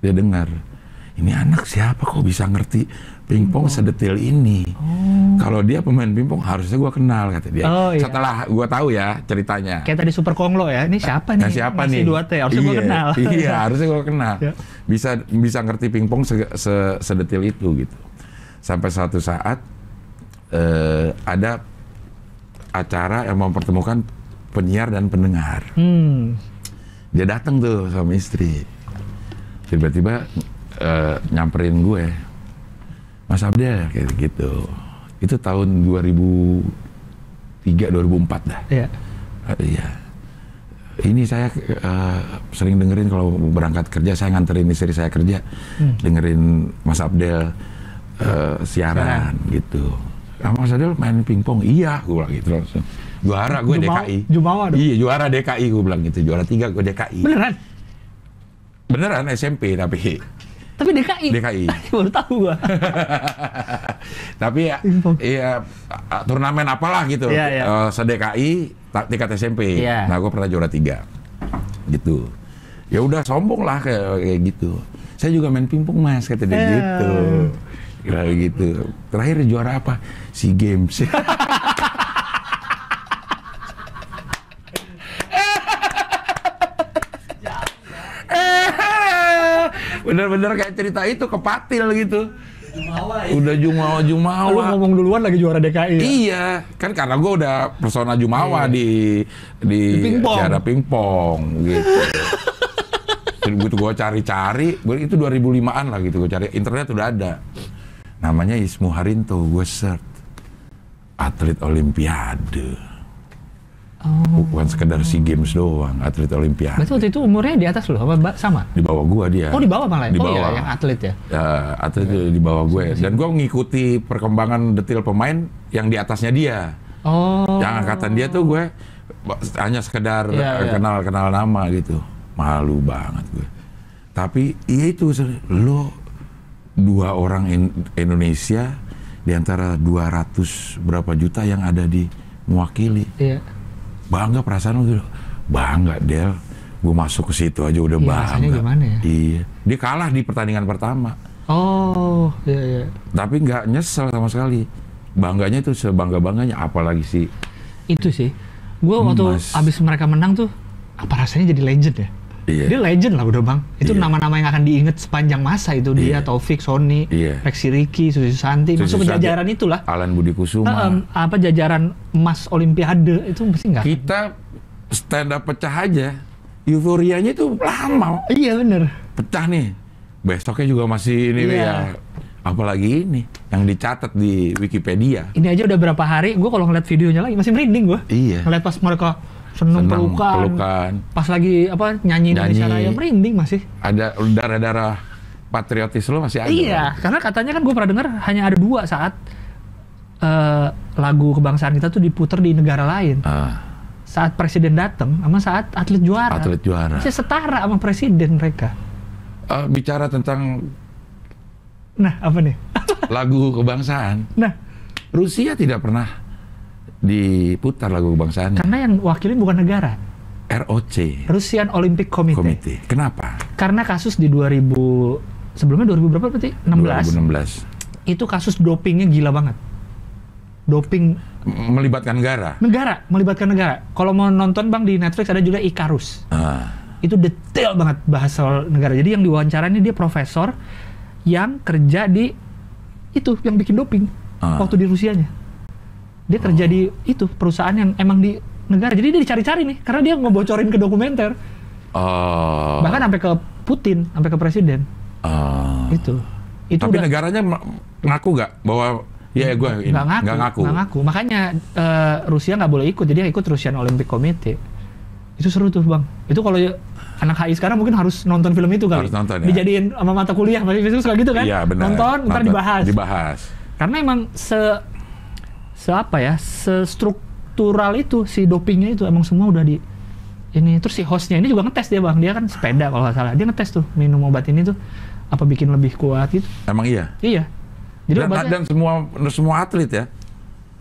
dia dengar ini anak siapa kok bisa ngerti pingpong sedetail ini. Oh. Kalau dia pemain pingpong harusnya gue kenal kata dia. Oh, iya. Setelah gue tahu ya ceritanya. Kayak tadi Super Konglo ya, ini siapa nah, nih? siapa Masih nih? Dua t, harusnya gue iya, kenal. [LAUGHS] Iya, harusnya gue kenal. Ya. Bisa bisa ngerti pingpong se, se, sedetail itu gitu. Sampai suatu saat uh, ada acara yang mempertemukan penyiar dan pendengar. Hmm. Dia datang tuh sama istri. Tiba-tiba uh, nyamperin gue Mas Abdel kayak gitu. Itu tahun 2003 2004 dah. Iya. Uh, iya. Ini saya uh, sering dengerin kalau berangkat kerja saya nganterin istri saya kerja, hmm. dengerin Mas Abdel uh, siaran, gitu. Ah, Mas Abdel main pingpong, iya gue bilang gitu langsung. Juara gue Jumawa, DKI. Jumawa dong. Iya juara DKI gue bilang gitu, juara tiga gue DKI. Beneran? Beneran SMP tapi tapi DKI. DKI. [LAUGHS] Baru tahu gua. [LAUGHS] Tapi ya, Info. ya turnamen apalah gitu. Ya, ya. Uh, eh, se tingkat SMP. Ya. Nah, gua pernah juara tiga. Gitu. Ya udah sombong lah kayak, kayak gitu. Saya juga main pingpong mas kata dia ya. gitu. Kayak gitu. Terakhir juara apa? Si Games. [LAUGHS] bener-bener kayak cerita itu kepatil gitu Jumawa, ya? Udah Jumawa Jumawa. Lu ngomong duluan lagi juara DKI. Ya? Iya, kan karena gue udah persona Jumawa iya. di di, pingpong. acara pingpong gitu. [LAUGHS] gitu gue cari-cari, gue itu 2005-an lah gitu gue cari internet udah ada. Namanya Ismu Harinto, gue search atlet olimpiade. Oh. Bukan sekedar SEA Games doang, atlet olimpiade. Betul, waktu itu umurnya di atas loh, apa sama? Di bawah gua dia. Oh, di bawah malah. Ya? Di bawah. Oh iya, yang atlet ya. ya atlet di bawah gue. Dan gua mengikuti perkembangan detail pemain yang di atasnya dia. Oh. Yang angkatan dia tuh gue hanya sekedar kenal-kenal iya, iya. yeah, yeah. nama gitu. Malu banget gue. Tapi iya itu lo dua orang in Indonesia di antara 200 berapa juta yang ada di mewakili. Iya bangga perasaan lu bangga Del gue masuk ke situ aja udah iya, bangga gimana ya? iya dia kalah di pertandingan pertama oh iya iya tapi nggak nyesel sama sekali bangganya itu sebangga bangganya apalagi sih itu sih gue waktu Mas. abis mereka menang tuh apa rasanya jadi legend ya Iya. Dia legend lah udah bang. Itu iya. nama-nama yeah. yang akan diinget sepanjang masa itu dia iya. Taufik, Sony, yeah. Rexi Ricky, Susi Santi. Susi masuk ke jajaran itulah. Alan Budi Kusuma. Nah, um, apa jajaran emas Olimpiade itu mesti nggak? Kita stand up pecah aja. Euforianya itu lama. Iya bener. Pecah nih. Besoknya juga masih ini yeah. ya. Apalagi ini yang dicatat di Wikipedia. Ini aja udah berapa hari, gue kalau ngeliat videonya lagi masih merinding gue. Iya. Ngeliat pas mereka senang pelukan. pelukan. Pas lagi apa nyanyi, nyanyi sana yang merinding masih. Ada darah-darah patriotis lo masih ada. Iya, kan? karena katanya kan gue pernah dengar hanya ada dua saat uh, lagu kebangsaan kita tuh diputer di negara lain. Uh. Saat presiden datang sama saat atlet juara. Atlet juara. Masih setara sama presiden mereka. Uh, bicara tentang Nah, apa nih? lagu kebangsaan. Nah, Rusia tidak pernah diputar lagu kebangsaannya. Karena yang wakilin bukan negara. ROC. Rusian Olympic Committee. Committee. Kenapa? Karena kasus di 2000 sebelumnya 2000 berapa berarti? 16. 2016. Itu kasus dopingnya gila banget. Doping melibatkan negara. Negara, melibatkan negara. Kalau mau nonton Bang di Netflix ada juga Icarus. Ah. Itu detail banget bahas soal negara. Jadi yang diwawancara ini dia profesor yang kerja di itu yang bikin doping ah. waktu di Rusianya dia terjadi oh. itu perusahaan yang emang di negara jadi dia dicari-cari nih karena dia ngebocorin ke dokumenter uh. bahkan sampai ke Putin sampai ke presiden uh. itu itu tapi udah, negaranya ngaku nggak bahwa ya gue nggak ngaku, gak ngaku gak ngaku makanya uh, Rusia nggak boleh ikut jadi ikut Rusian Olympic Committee itu seru tuh bang itu kalau ya, anak HI sekarang mungkin harus nonton film itu kali harus nonton, ya. dijadiin sama mata kuliah masih suka gitu kan ya, bener. nonton ntar nonton, dibahas dibahas karena emang se seapa ya struktural itu si dopingnya itu emang semua udah di ini terus si hostnya ini juga ngetes dia bang dia kan sepeda kalau nggak salah dia ngetes tuh minum obat ini tuh apa bikin lebih kuat gitu emang iya iya jadi dan, obatnya, dan semua semua atlet ya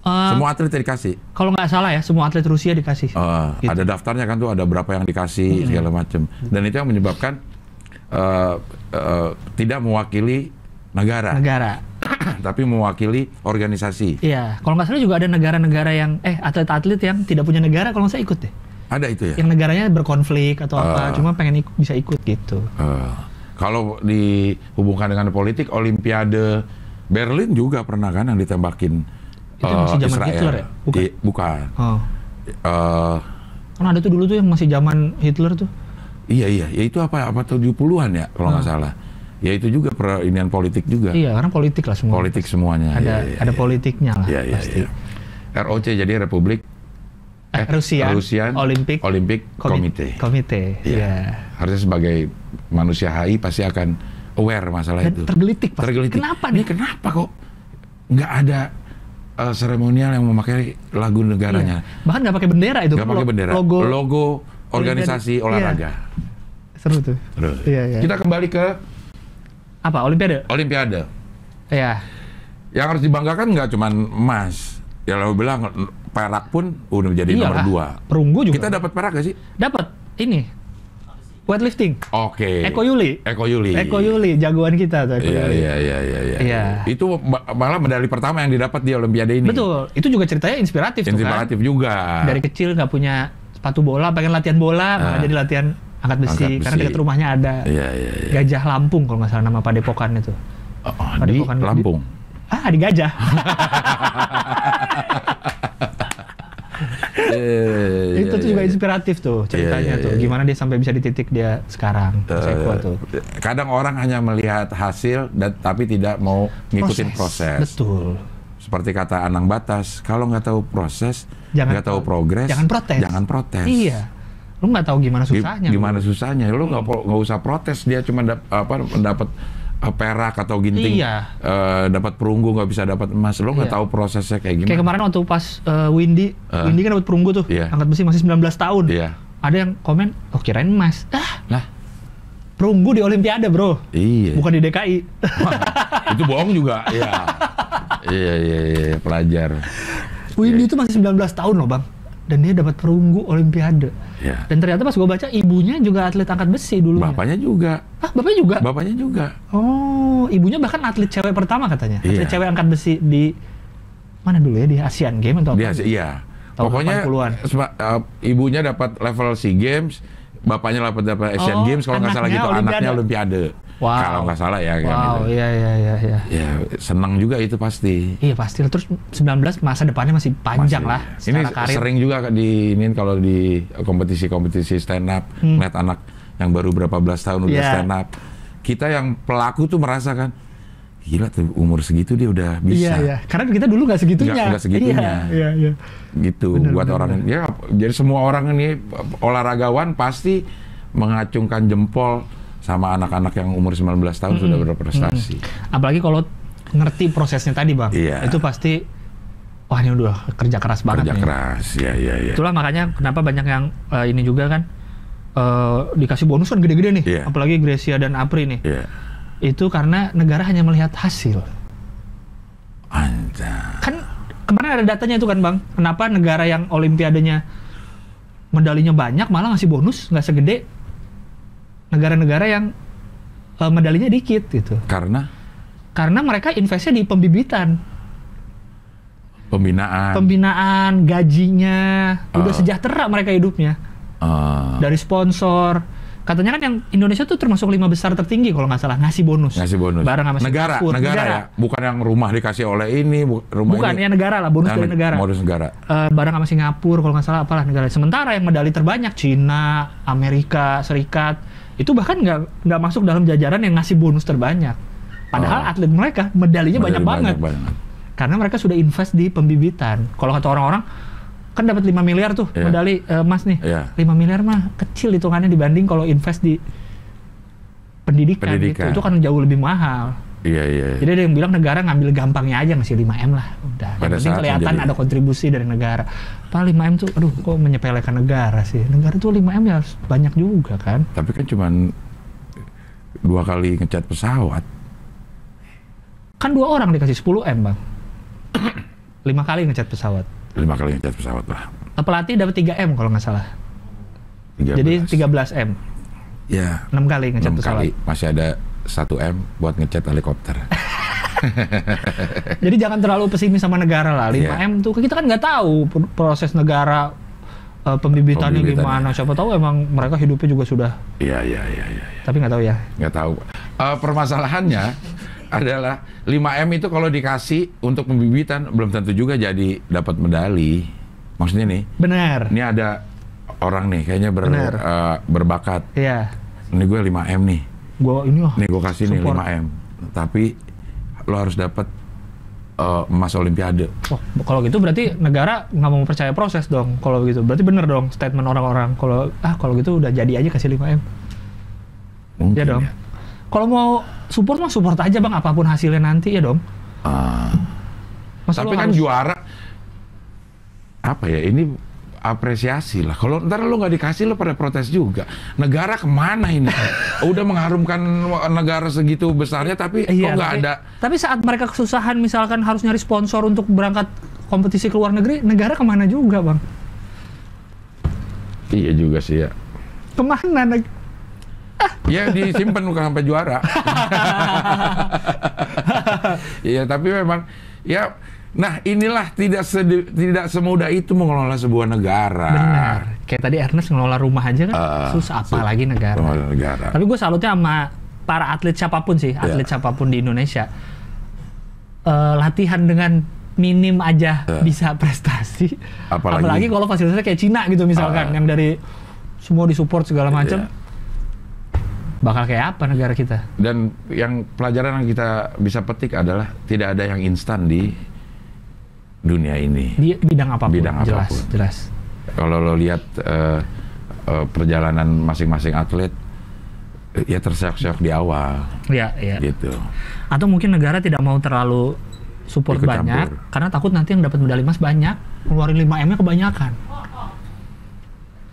Uh, semua atlet dikasih. Kalau nggak salah ya, semua atlet Rusia dikasih. Uh, gitu. Ada daftarnya kan tuh, ada berapa yang dikasih hmm. segala macam. Dan itu yang menyebabkan uh, uh, tidak mewakili negara. Negara tapi mewakili organisasi. Iya, kalau nggak salah juga ada negara-negara yang eh atlet-atlet yang tidak punya negara kalau nggak salah ikut deh. Ada itu ya. Yang negaranya berkonflik atau uh, apa, eh. cuma pengen ik bisa ikut gitu. Uh, kalau dihubungkan dengan politik, Olimpiade Berlin juga pernah kan yang ditembakin itu uh, masih zaman Israel. Hitler ya? Bukan. I, bukan. Oh. Uh, kan ada tuh dulu tuh yang masih zaman Hitler tuh. Iya iya, ya itu apa apa 70-an ya kalau nggak uh. salah. Ya itu juga perinian politik juga. Iya, karena politik lah semua. Politik semuanya. Ada ya, ya, ada ya. politiknya lah ya, ya, pasti. Ya. ROC jadi Republik eh, Rusia eh, Rusian Olympic Olympic Komite. Komite. Ya. ya. Harusnya sebagai manusia HI pasti akan aware masalah Dan itu. Tergelitik pasti. Tergelitik. Kenapa nih? Kenapa kok nggak ada uh, seremonial yang memakai lagu negaranya? Iya. Bahkan nggak pakai bendera itu. Nggak pakai bendera. Logo logo organisasi iya. olahraga. Iya. Seru tuh. Seru. Iya, iya. Kita kembali ke apa? Olimpiade? Olimpiade. Iya. Yang harus dibanggakan nggak cuma emas. Ya lo bilang perak pun udah jadi Iyalah. nomor dua. Perunggu juga. Kita dapat perak gak sih? Dapat. Ini. Weightlifting. Oke. Okay. Eko Yuli. Eko Yuli. Eko Yuli, jagoan kita tuh Eko iya, Yuli. Iya, iya, iya, iya. ya. Itu malah medali pertama yang didapat di Olimpiade ini. Betul. Itu juga ceritanya inspiratif, inspiratif tuh kan. juga. Dari kecil nggak punya sepatu bola, pengen latihan bola, nah. jadi latihan angkat besi, angkat besi. karena dekat rumahnya ada ya, ya, ya. gajah Lampung kalau nggak salah nama padepokan itu. Oh, padepokan di Lampung. Di, ah, di gajah. [LAUGHS] yeah, iya, iya, itu yeah, tuh yeah, juga iya. inspiratif tuh ceritanya tuh gimana dia sampai bisa di titik dia sekarang uh, tuh kadang orang hanya melihat hasil dan tapi tidak mau ngikutin proses, proses. betul seperti kata Anang Batas kalau nggak tahu proses nggak tahu progres jangan protes jangan protes iya lu nggak tahu gimana susahnya gimana lu. susahnya lu nggak nggak usah protes dia cuma dap, apa dapat eh, perak atau ginting iya. uh, dapat perunggu nggak bisa dapat emas lo nggak iya. tahu prosesnya kayak gimana kayak kemarin waktu pas uh, Windy uh, Windy kan dapat perunggu tuh iya. angkat besi masih 19 tahun iya. ada yang komen oh kirain emas ah lah perunggu di Olimpiade bro iya bukan di DKI Wah, itu bohong juga iya. [LAUGHS] iya iya iya, iya pelajar Windy itu iya. masih 19 tahun loh bang dan dia dapat perunggu olimpiade. Ya. Dan ternyata pas gue baca ibunya juga atlet angkat besi dulu. Bapaknya juga. Ah, bapaknya juga. Bapaknya juga. Oh, ibunya bahkan atlet cewek pertama katanya. Atlet iya. cewek angkat besi di mana dulu ya di Asian Games atau apa? Asia, iya. Tahun Pokoknya seba, uh, eh, ibunya dapat level SEA Games, bapaknya dapat dapat Asian oh, Games kalau nggak salah gitu, Olimpiade. anaknya Olimpiade. Wow. Kalau nggak salah ya. Kan wow, kan ya, iya, iya, iya. Ya. ya, senang juga itu pasti. Iya, pasti. Terus 19 masa depannya masih panjang masih, lah ini karir. sering juga di ini kalau di kompetisi-kompetisi stand up, hmm. Net anak yang baru berapa belas tahun udah yeah. stand up. Kita yang pelaku tuh merasakan, gila tuh umur segitu dia udah bisa. Iya, iya. Karena kita dulu nggak segitunya. Nggak, nggak segitunya. Iya, iya, iya. Gitu bener, buat bener, orang. Bener. Ya, jadi semua orang ini olahragawan pasti mengacungkan jempol sama anak-anak yang umur 19 tahun hmm. sudah berprestasi. Hmm. Apalagi kalau ngerti prosesnya tadi, Bang. Iya. Itu pasti wah ini udah kerja keras banget kerja nih. keras, Iya, iya, iya. Itulah makanya kenapa banyak yang uh, ini juga kan uh, dikasih bonus kan gede-gede nih, yeah. apalagi Gracia dan Apri nih. Yeah. Itu karena negara hanya melihat hasil. Anja. Kan kemarin ada datanya itu kan bang, kenapa negara yang Olimpiadanya medalinya banyak malah ngasih bonus nggak segede negara-negara yang uh, medalinya dikit gitu. Karena? Karena mereka investnya di pembibitan. Pembinaan. Pembinaan, gajinya, uh. udah ah. sejahtera mereka hidupnya. Uh. Dari sponsor. Katanya kan yang Indonesia tuh termasuk lima besar tertinggi kalau nggak salah ngasih bonus. Ngasih bonus. Barang sama negara, negara, negara ya, bukan yang rumah dikasih oleh ini, bu rumah Bukan, ini. ya negara lah, bonus ah, dari negara. Bonus negara. Uh, barang sama Singapura kalau nggak salah apalah negara. Sementara yang medali terbanyak Cina, Amerika Serikat, itu bahkan nggak nggak masuk dalam jajaran yang ngasih bonus terbanyak. Padahal oh. atlet mereka medalinya Medali banyak, banyak banget. banget. Karena mereka sudah invest di pembibitan. Kalau kata orang-orang kan dapat 5 miliar tuh yeah. medali uh, emas nih. Yeah. 5 miliar mah kecil hitungannya dibanding kalau invest di pendidikan, gitu. pendidikan. Gitu. Itu kan jauh lebih mahal. Iya, iya, iya. Jadi ada yang bilang negara ngambil gampangnya aja ngasih 5M lah. Udah. Pada yang penting kelihatan menjadi... ada kontribusi dari negara. Paling 5M tuh aduh kok menyepelekan negara sih negara tuh 5M ya banyak juga kan tapi kan cuman dua kali ngecat pesawat kan dua orang dikasih 10 M bang [CLEARS THROAT] lima kali ngecat pesawat lima kali ngecat pesawat lah pelatih dapat 3 M kalau nggak salah 13. jadi 13 M ya enam kali ngecat pesawat kali. masih ada satu M buat ngecat helikopter [LAUGHS] [LAUGHS] Jadi jangan terlalu pesimis sama negara lah. 5M iya. yeah. tuh kita kan nggak tahu proses negara uh, pembibitannya gimana. Siapa tahu emang mereka hidupnya juga sudah. Iya iya iya. iya, iya. Tapi nggak tahu ya. Nggak tahu. Uh, permasalahannya [LAUGHS] adalah 5M itu kalau dikasih untuk pembibitan belum tentu juga jadi dapat medali. Maksudnya nih. Benar. Ini ada orang nih kayaknya ber, Uh, berbakat. Iya. Ini gue 5M nih. Gue ini oh, Nih gue kasih support. nih 5M. Tapi lo harus dapat uh, eh, emas olimpiade. oh, kalau gitu berarti negara nggak mau percaya proses dong. Kalau gitu berarti bener dong statement orang-orang. Kalau ah kalau gitu udah jadi aja kasih 5 m. Mungkin ya dong. Ya. Kalau mau support mah support aja bang apapun hasilnya nanti ya dong. Uh, tapi kan harus... juara apa ya ini apresiasi lah. Kalau ntar lu nggak dikasih lu pada protes juga. Negara kemana ini? [LAUGHS] Udah mengharumkan negara segitu besarnya tapi iya, kok nggak ada. Tapi saat mereka kesusahan misalkan harus nyari sponsor untuk berangkat kompetisi ke luar negeri, negara kemana juga bang? Iya juga sih ya. Kemana? ya disimpan bukan sampai juara. [LAUGHS] Iya tapi memang ya Nah, inilah tidak tidak semudah itu mengelola sebuah negara. Benar. Kayak tadi Ernest ngelola rumah aja kan uh, ah, susah apalagi negara. negara. Tapi gue salutnya sama para atlet siapapun sih, ya. atlet siapapun di Indonesia. Uh, latihan dengan minim aja uh. bisa prestasi. Apalagi, apalagi kalau fasilitasnya kayak Cina gitu misalkan uh. yang dari semua disupport segala ya. macam. Yeah bakal kayak apa negara kita? Dan yang pelajaran yang kita bisa petik adalah tidak ada yang instan di dunia ini. Di bidang apapun. Bidang apapun. Jelas, jelas. Kalau lo lihat uh, uh, perjalanan masing-masing atlet, ya terseok-seok di awal. Iya, iya. Gitu. Atau mungkin negara tidak mau terlalu support Ikut banyak campur. karena takut nanti yang dapat medali emas banyak, ngeluarin 5M-nya kebanyakan.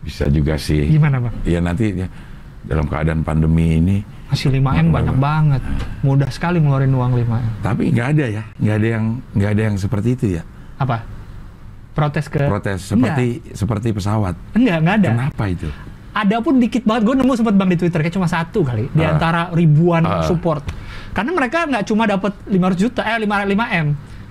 Bisa juga sih. Gimana, Bang? Ya nanti ya, dalam keadaan pandemi ini hasil 5M banyak, banget. Mudah sekali ngeluarin uang 5M. Tapi nggak ada ya, nggak ada yang nggak ada yang seperti itu ya apa protes ke protes seperti enggak. seperti pesawat enggak enggak ada kenapa itu ada pun dikit banget gue nemu sempat bang di twitter kayak cuma satu kali uh, di ah. antara ribuan uh, support karena mereka nggak cuma dapat 500 juta eh 5 5 m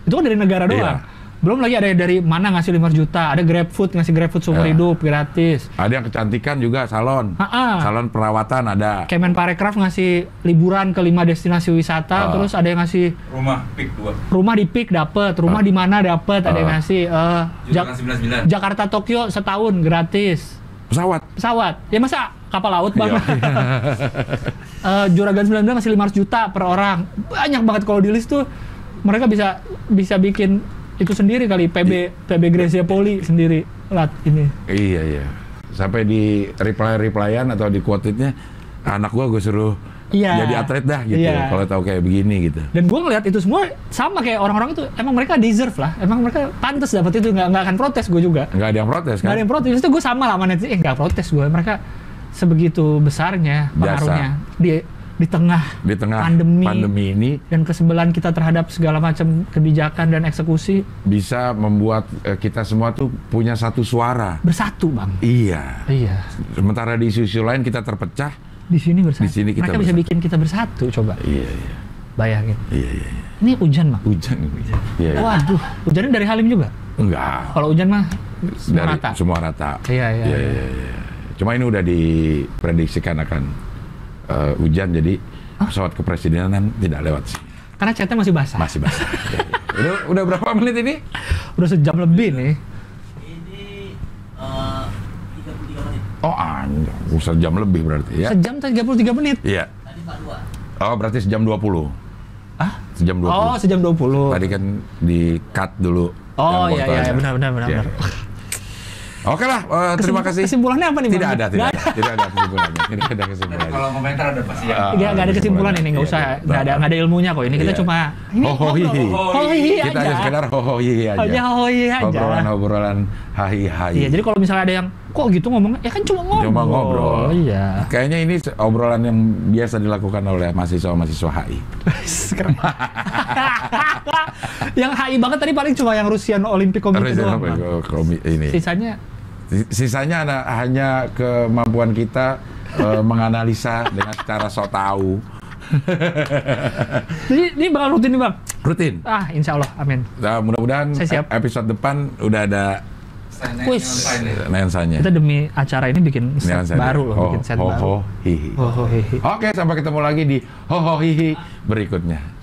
itu kan dari negara iya. doang yeah belum lagi ada dari mana ngasih ratus juta, ada grab food ngasih GrabFood seumur ya. hidup gratis. Ada yang kecantikan juga salon. Ha-ha. Salon perawatan ada. Kemenparekraf ngasih liburan ke lima destinasi wisata, uh. terus ada yang ngasih rumah pik 2. Rumah di pick dapet rumah uh. di mana dapet uh. ada yang ah. ngasih uh, Jak- 99. Jakarta Tokyo setahun gratis. Pesawat. Pesawat. Ya masa kapal laut bang. Iya. uh, [LAUGHS] Juragan 19 ngasih 500 juta per orang. Banyak banget kalau di list tuh mereka bisa bisa bikin itu sendiri kali PB I, PB Gracia Poli sendiri lat ini. Iya iya. Sampai di reply replyan atau di quote anak gua gue suruh iya, jadi atlet dah gitu iya. kalau tahu kayak begini gitu. Dan gua ngeliat itu semua sama kayak orang-orang itu emang mereka deserve lah. Emang mereka pantas dapat itu nggak nggak akan protes gue juga. Nggak ada yang protes kan? Nggak ada yang protes. Itu gue sama lah manajer eh nggak protes gue. Mereka sebegitu besarnya pengaruhnya di di tengah, di tengah pandemi, pandemi ini dan kesebelan kita terhadap segala macam kebijakan dan eksekusi bisa membuat eh, kita semua tuh punya satu suara bersatu bang iya iya sementara di isu-isu lain kita terpecah di sini bersatu di sini kita mereka bersatu. bisa bikin kita bersatu coba iya iya bayangin iya iya, iya. ini hujan bang hujan hujan iya, iya. waduh hujannya dari Halim juga enggak kalau hujan mah semua dari, rata semua rata iya, iya, iya, iya. iya. iya. cuma ini udah diprediksikan akan uh, hujan jadi oh. pesawat kepresidenan kan tidak lewat sih. Karena catnya masih basah. Masih basah. Iya, iya. udah, berapa menit ini? Udah sejam lebih nih. Eh, oh anjir, sejam lebih berarti ya. Sejam 33 menit? Iya. Tadi Oh berarti sejam 20. Ah? Sejam 20. Oh sejam 20. Tadi kan di cut dulu. Oh iya iya, iya benar benar benar. Ya. benar. Oke lah, uh, terima kasih. Kesimpulannya apa nih? Tidak ada, tidak, ada. tidak ada kesimpulannya. tidak ada kesimpulannya. Kalau komentar ada pasti ya. Tidak, ah, iya, ada kesimpulan ini, nggak iya. usah. Nggak ada, nggak ada ilmunya kok. Ini kita iya. cuma ini hohohi. Hohohi aja. Kita hanya sekedar hohohi aja. Aja hohohi aja. Obrolan-obrolan Hai Hai. Iya, jadi kalau misalnya ada yang kok gitu ngomongnya, ya kan cuma ngobrol. Cuma ngobrol. Iya. Kayaknya ini obrolan yang biasa dilakukan oleh mahasiswa-mahasiswa HI. [LAUGHS] Keren. [LAUGHS] yang HI banget tadi paling cuma yang Rusian Olympic Committee doang. Ini. Sisanya Sisanya ada hanya kemampuan kita uh, menganalisa dengan cara so tahu. [LAUGHS] ini, ini bakal rutin nih bang? Rutin. Ah, insya Allah, amin. Nah, mudah-mudahan episode depan udah ada Quiz. nuansanya. Kita demi acara ini bikin set baru loh, ho, bikin set ho, baru. Ho, hi, hi. Ho, ho, hi, hi. Oke, sampai ketemu lagi di ho ho hi, berikutnya.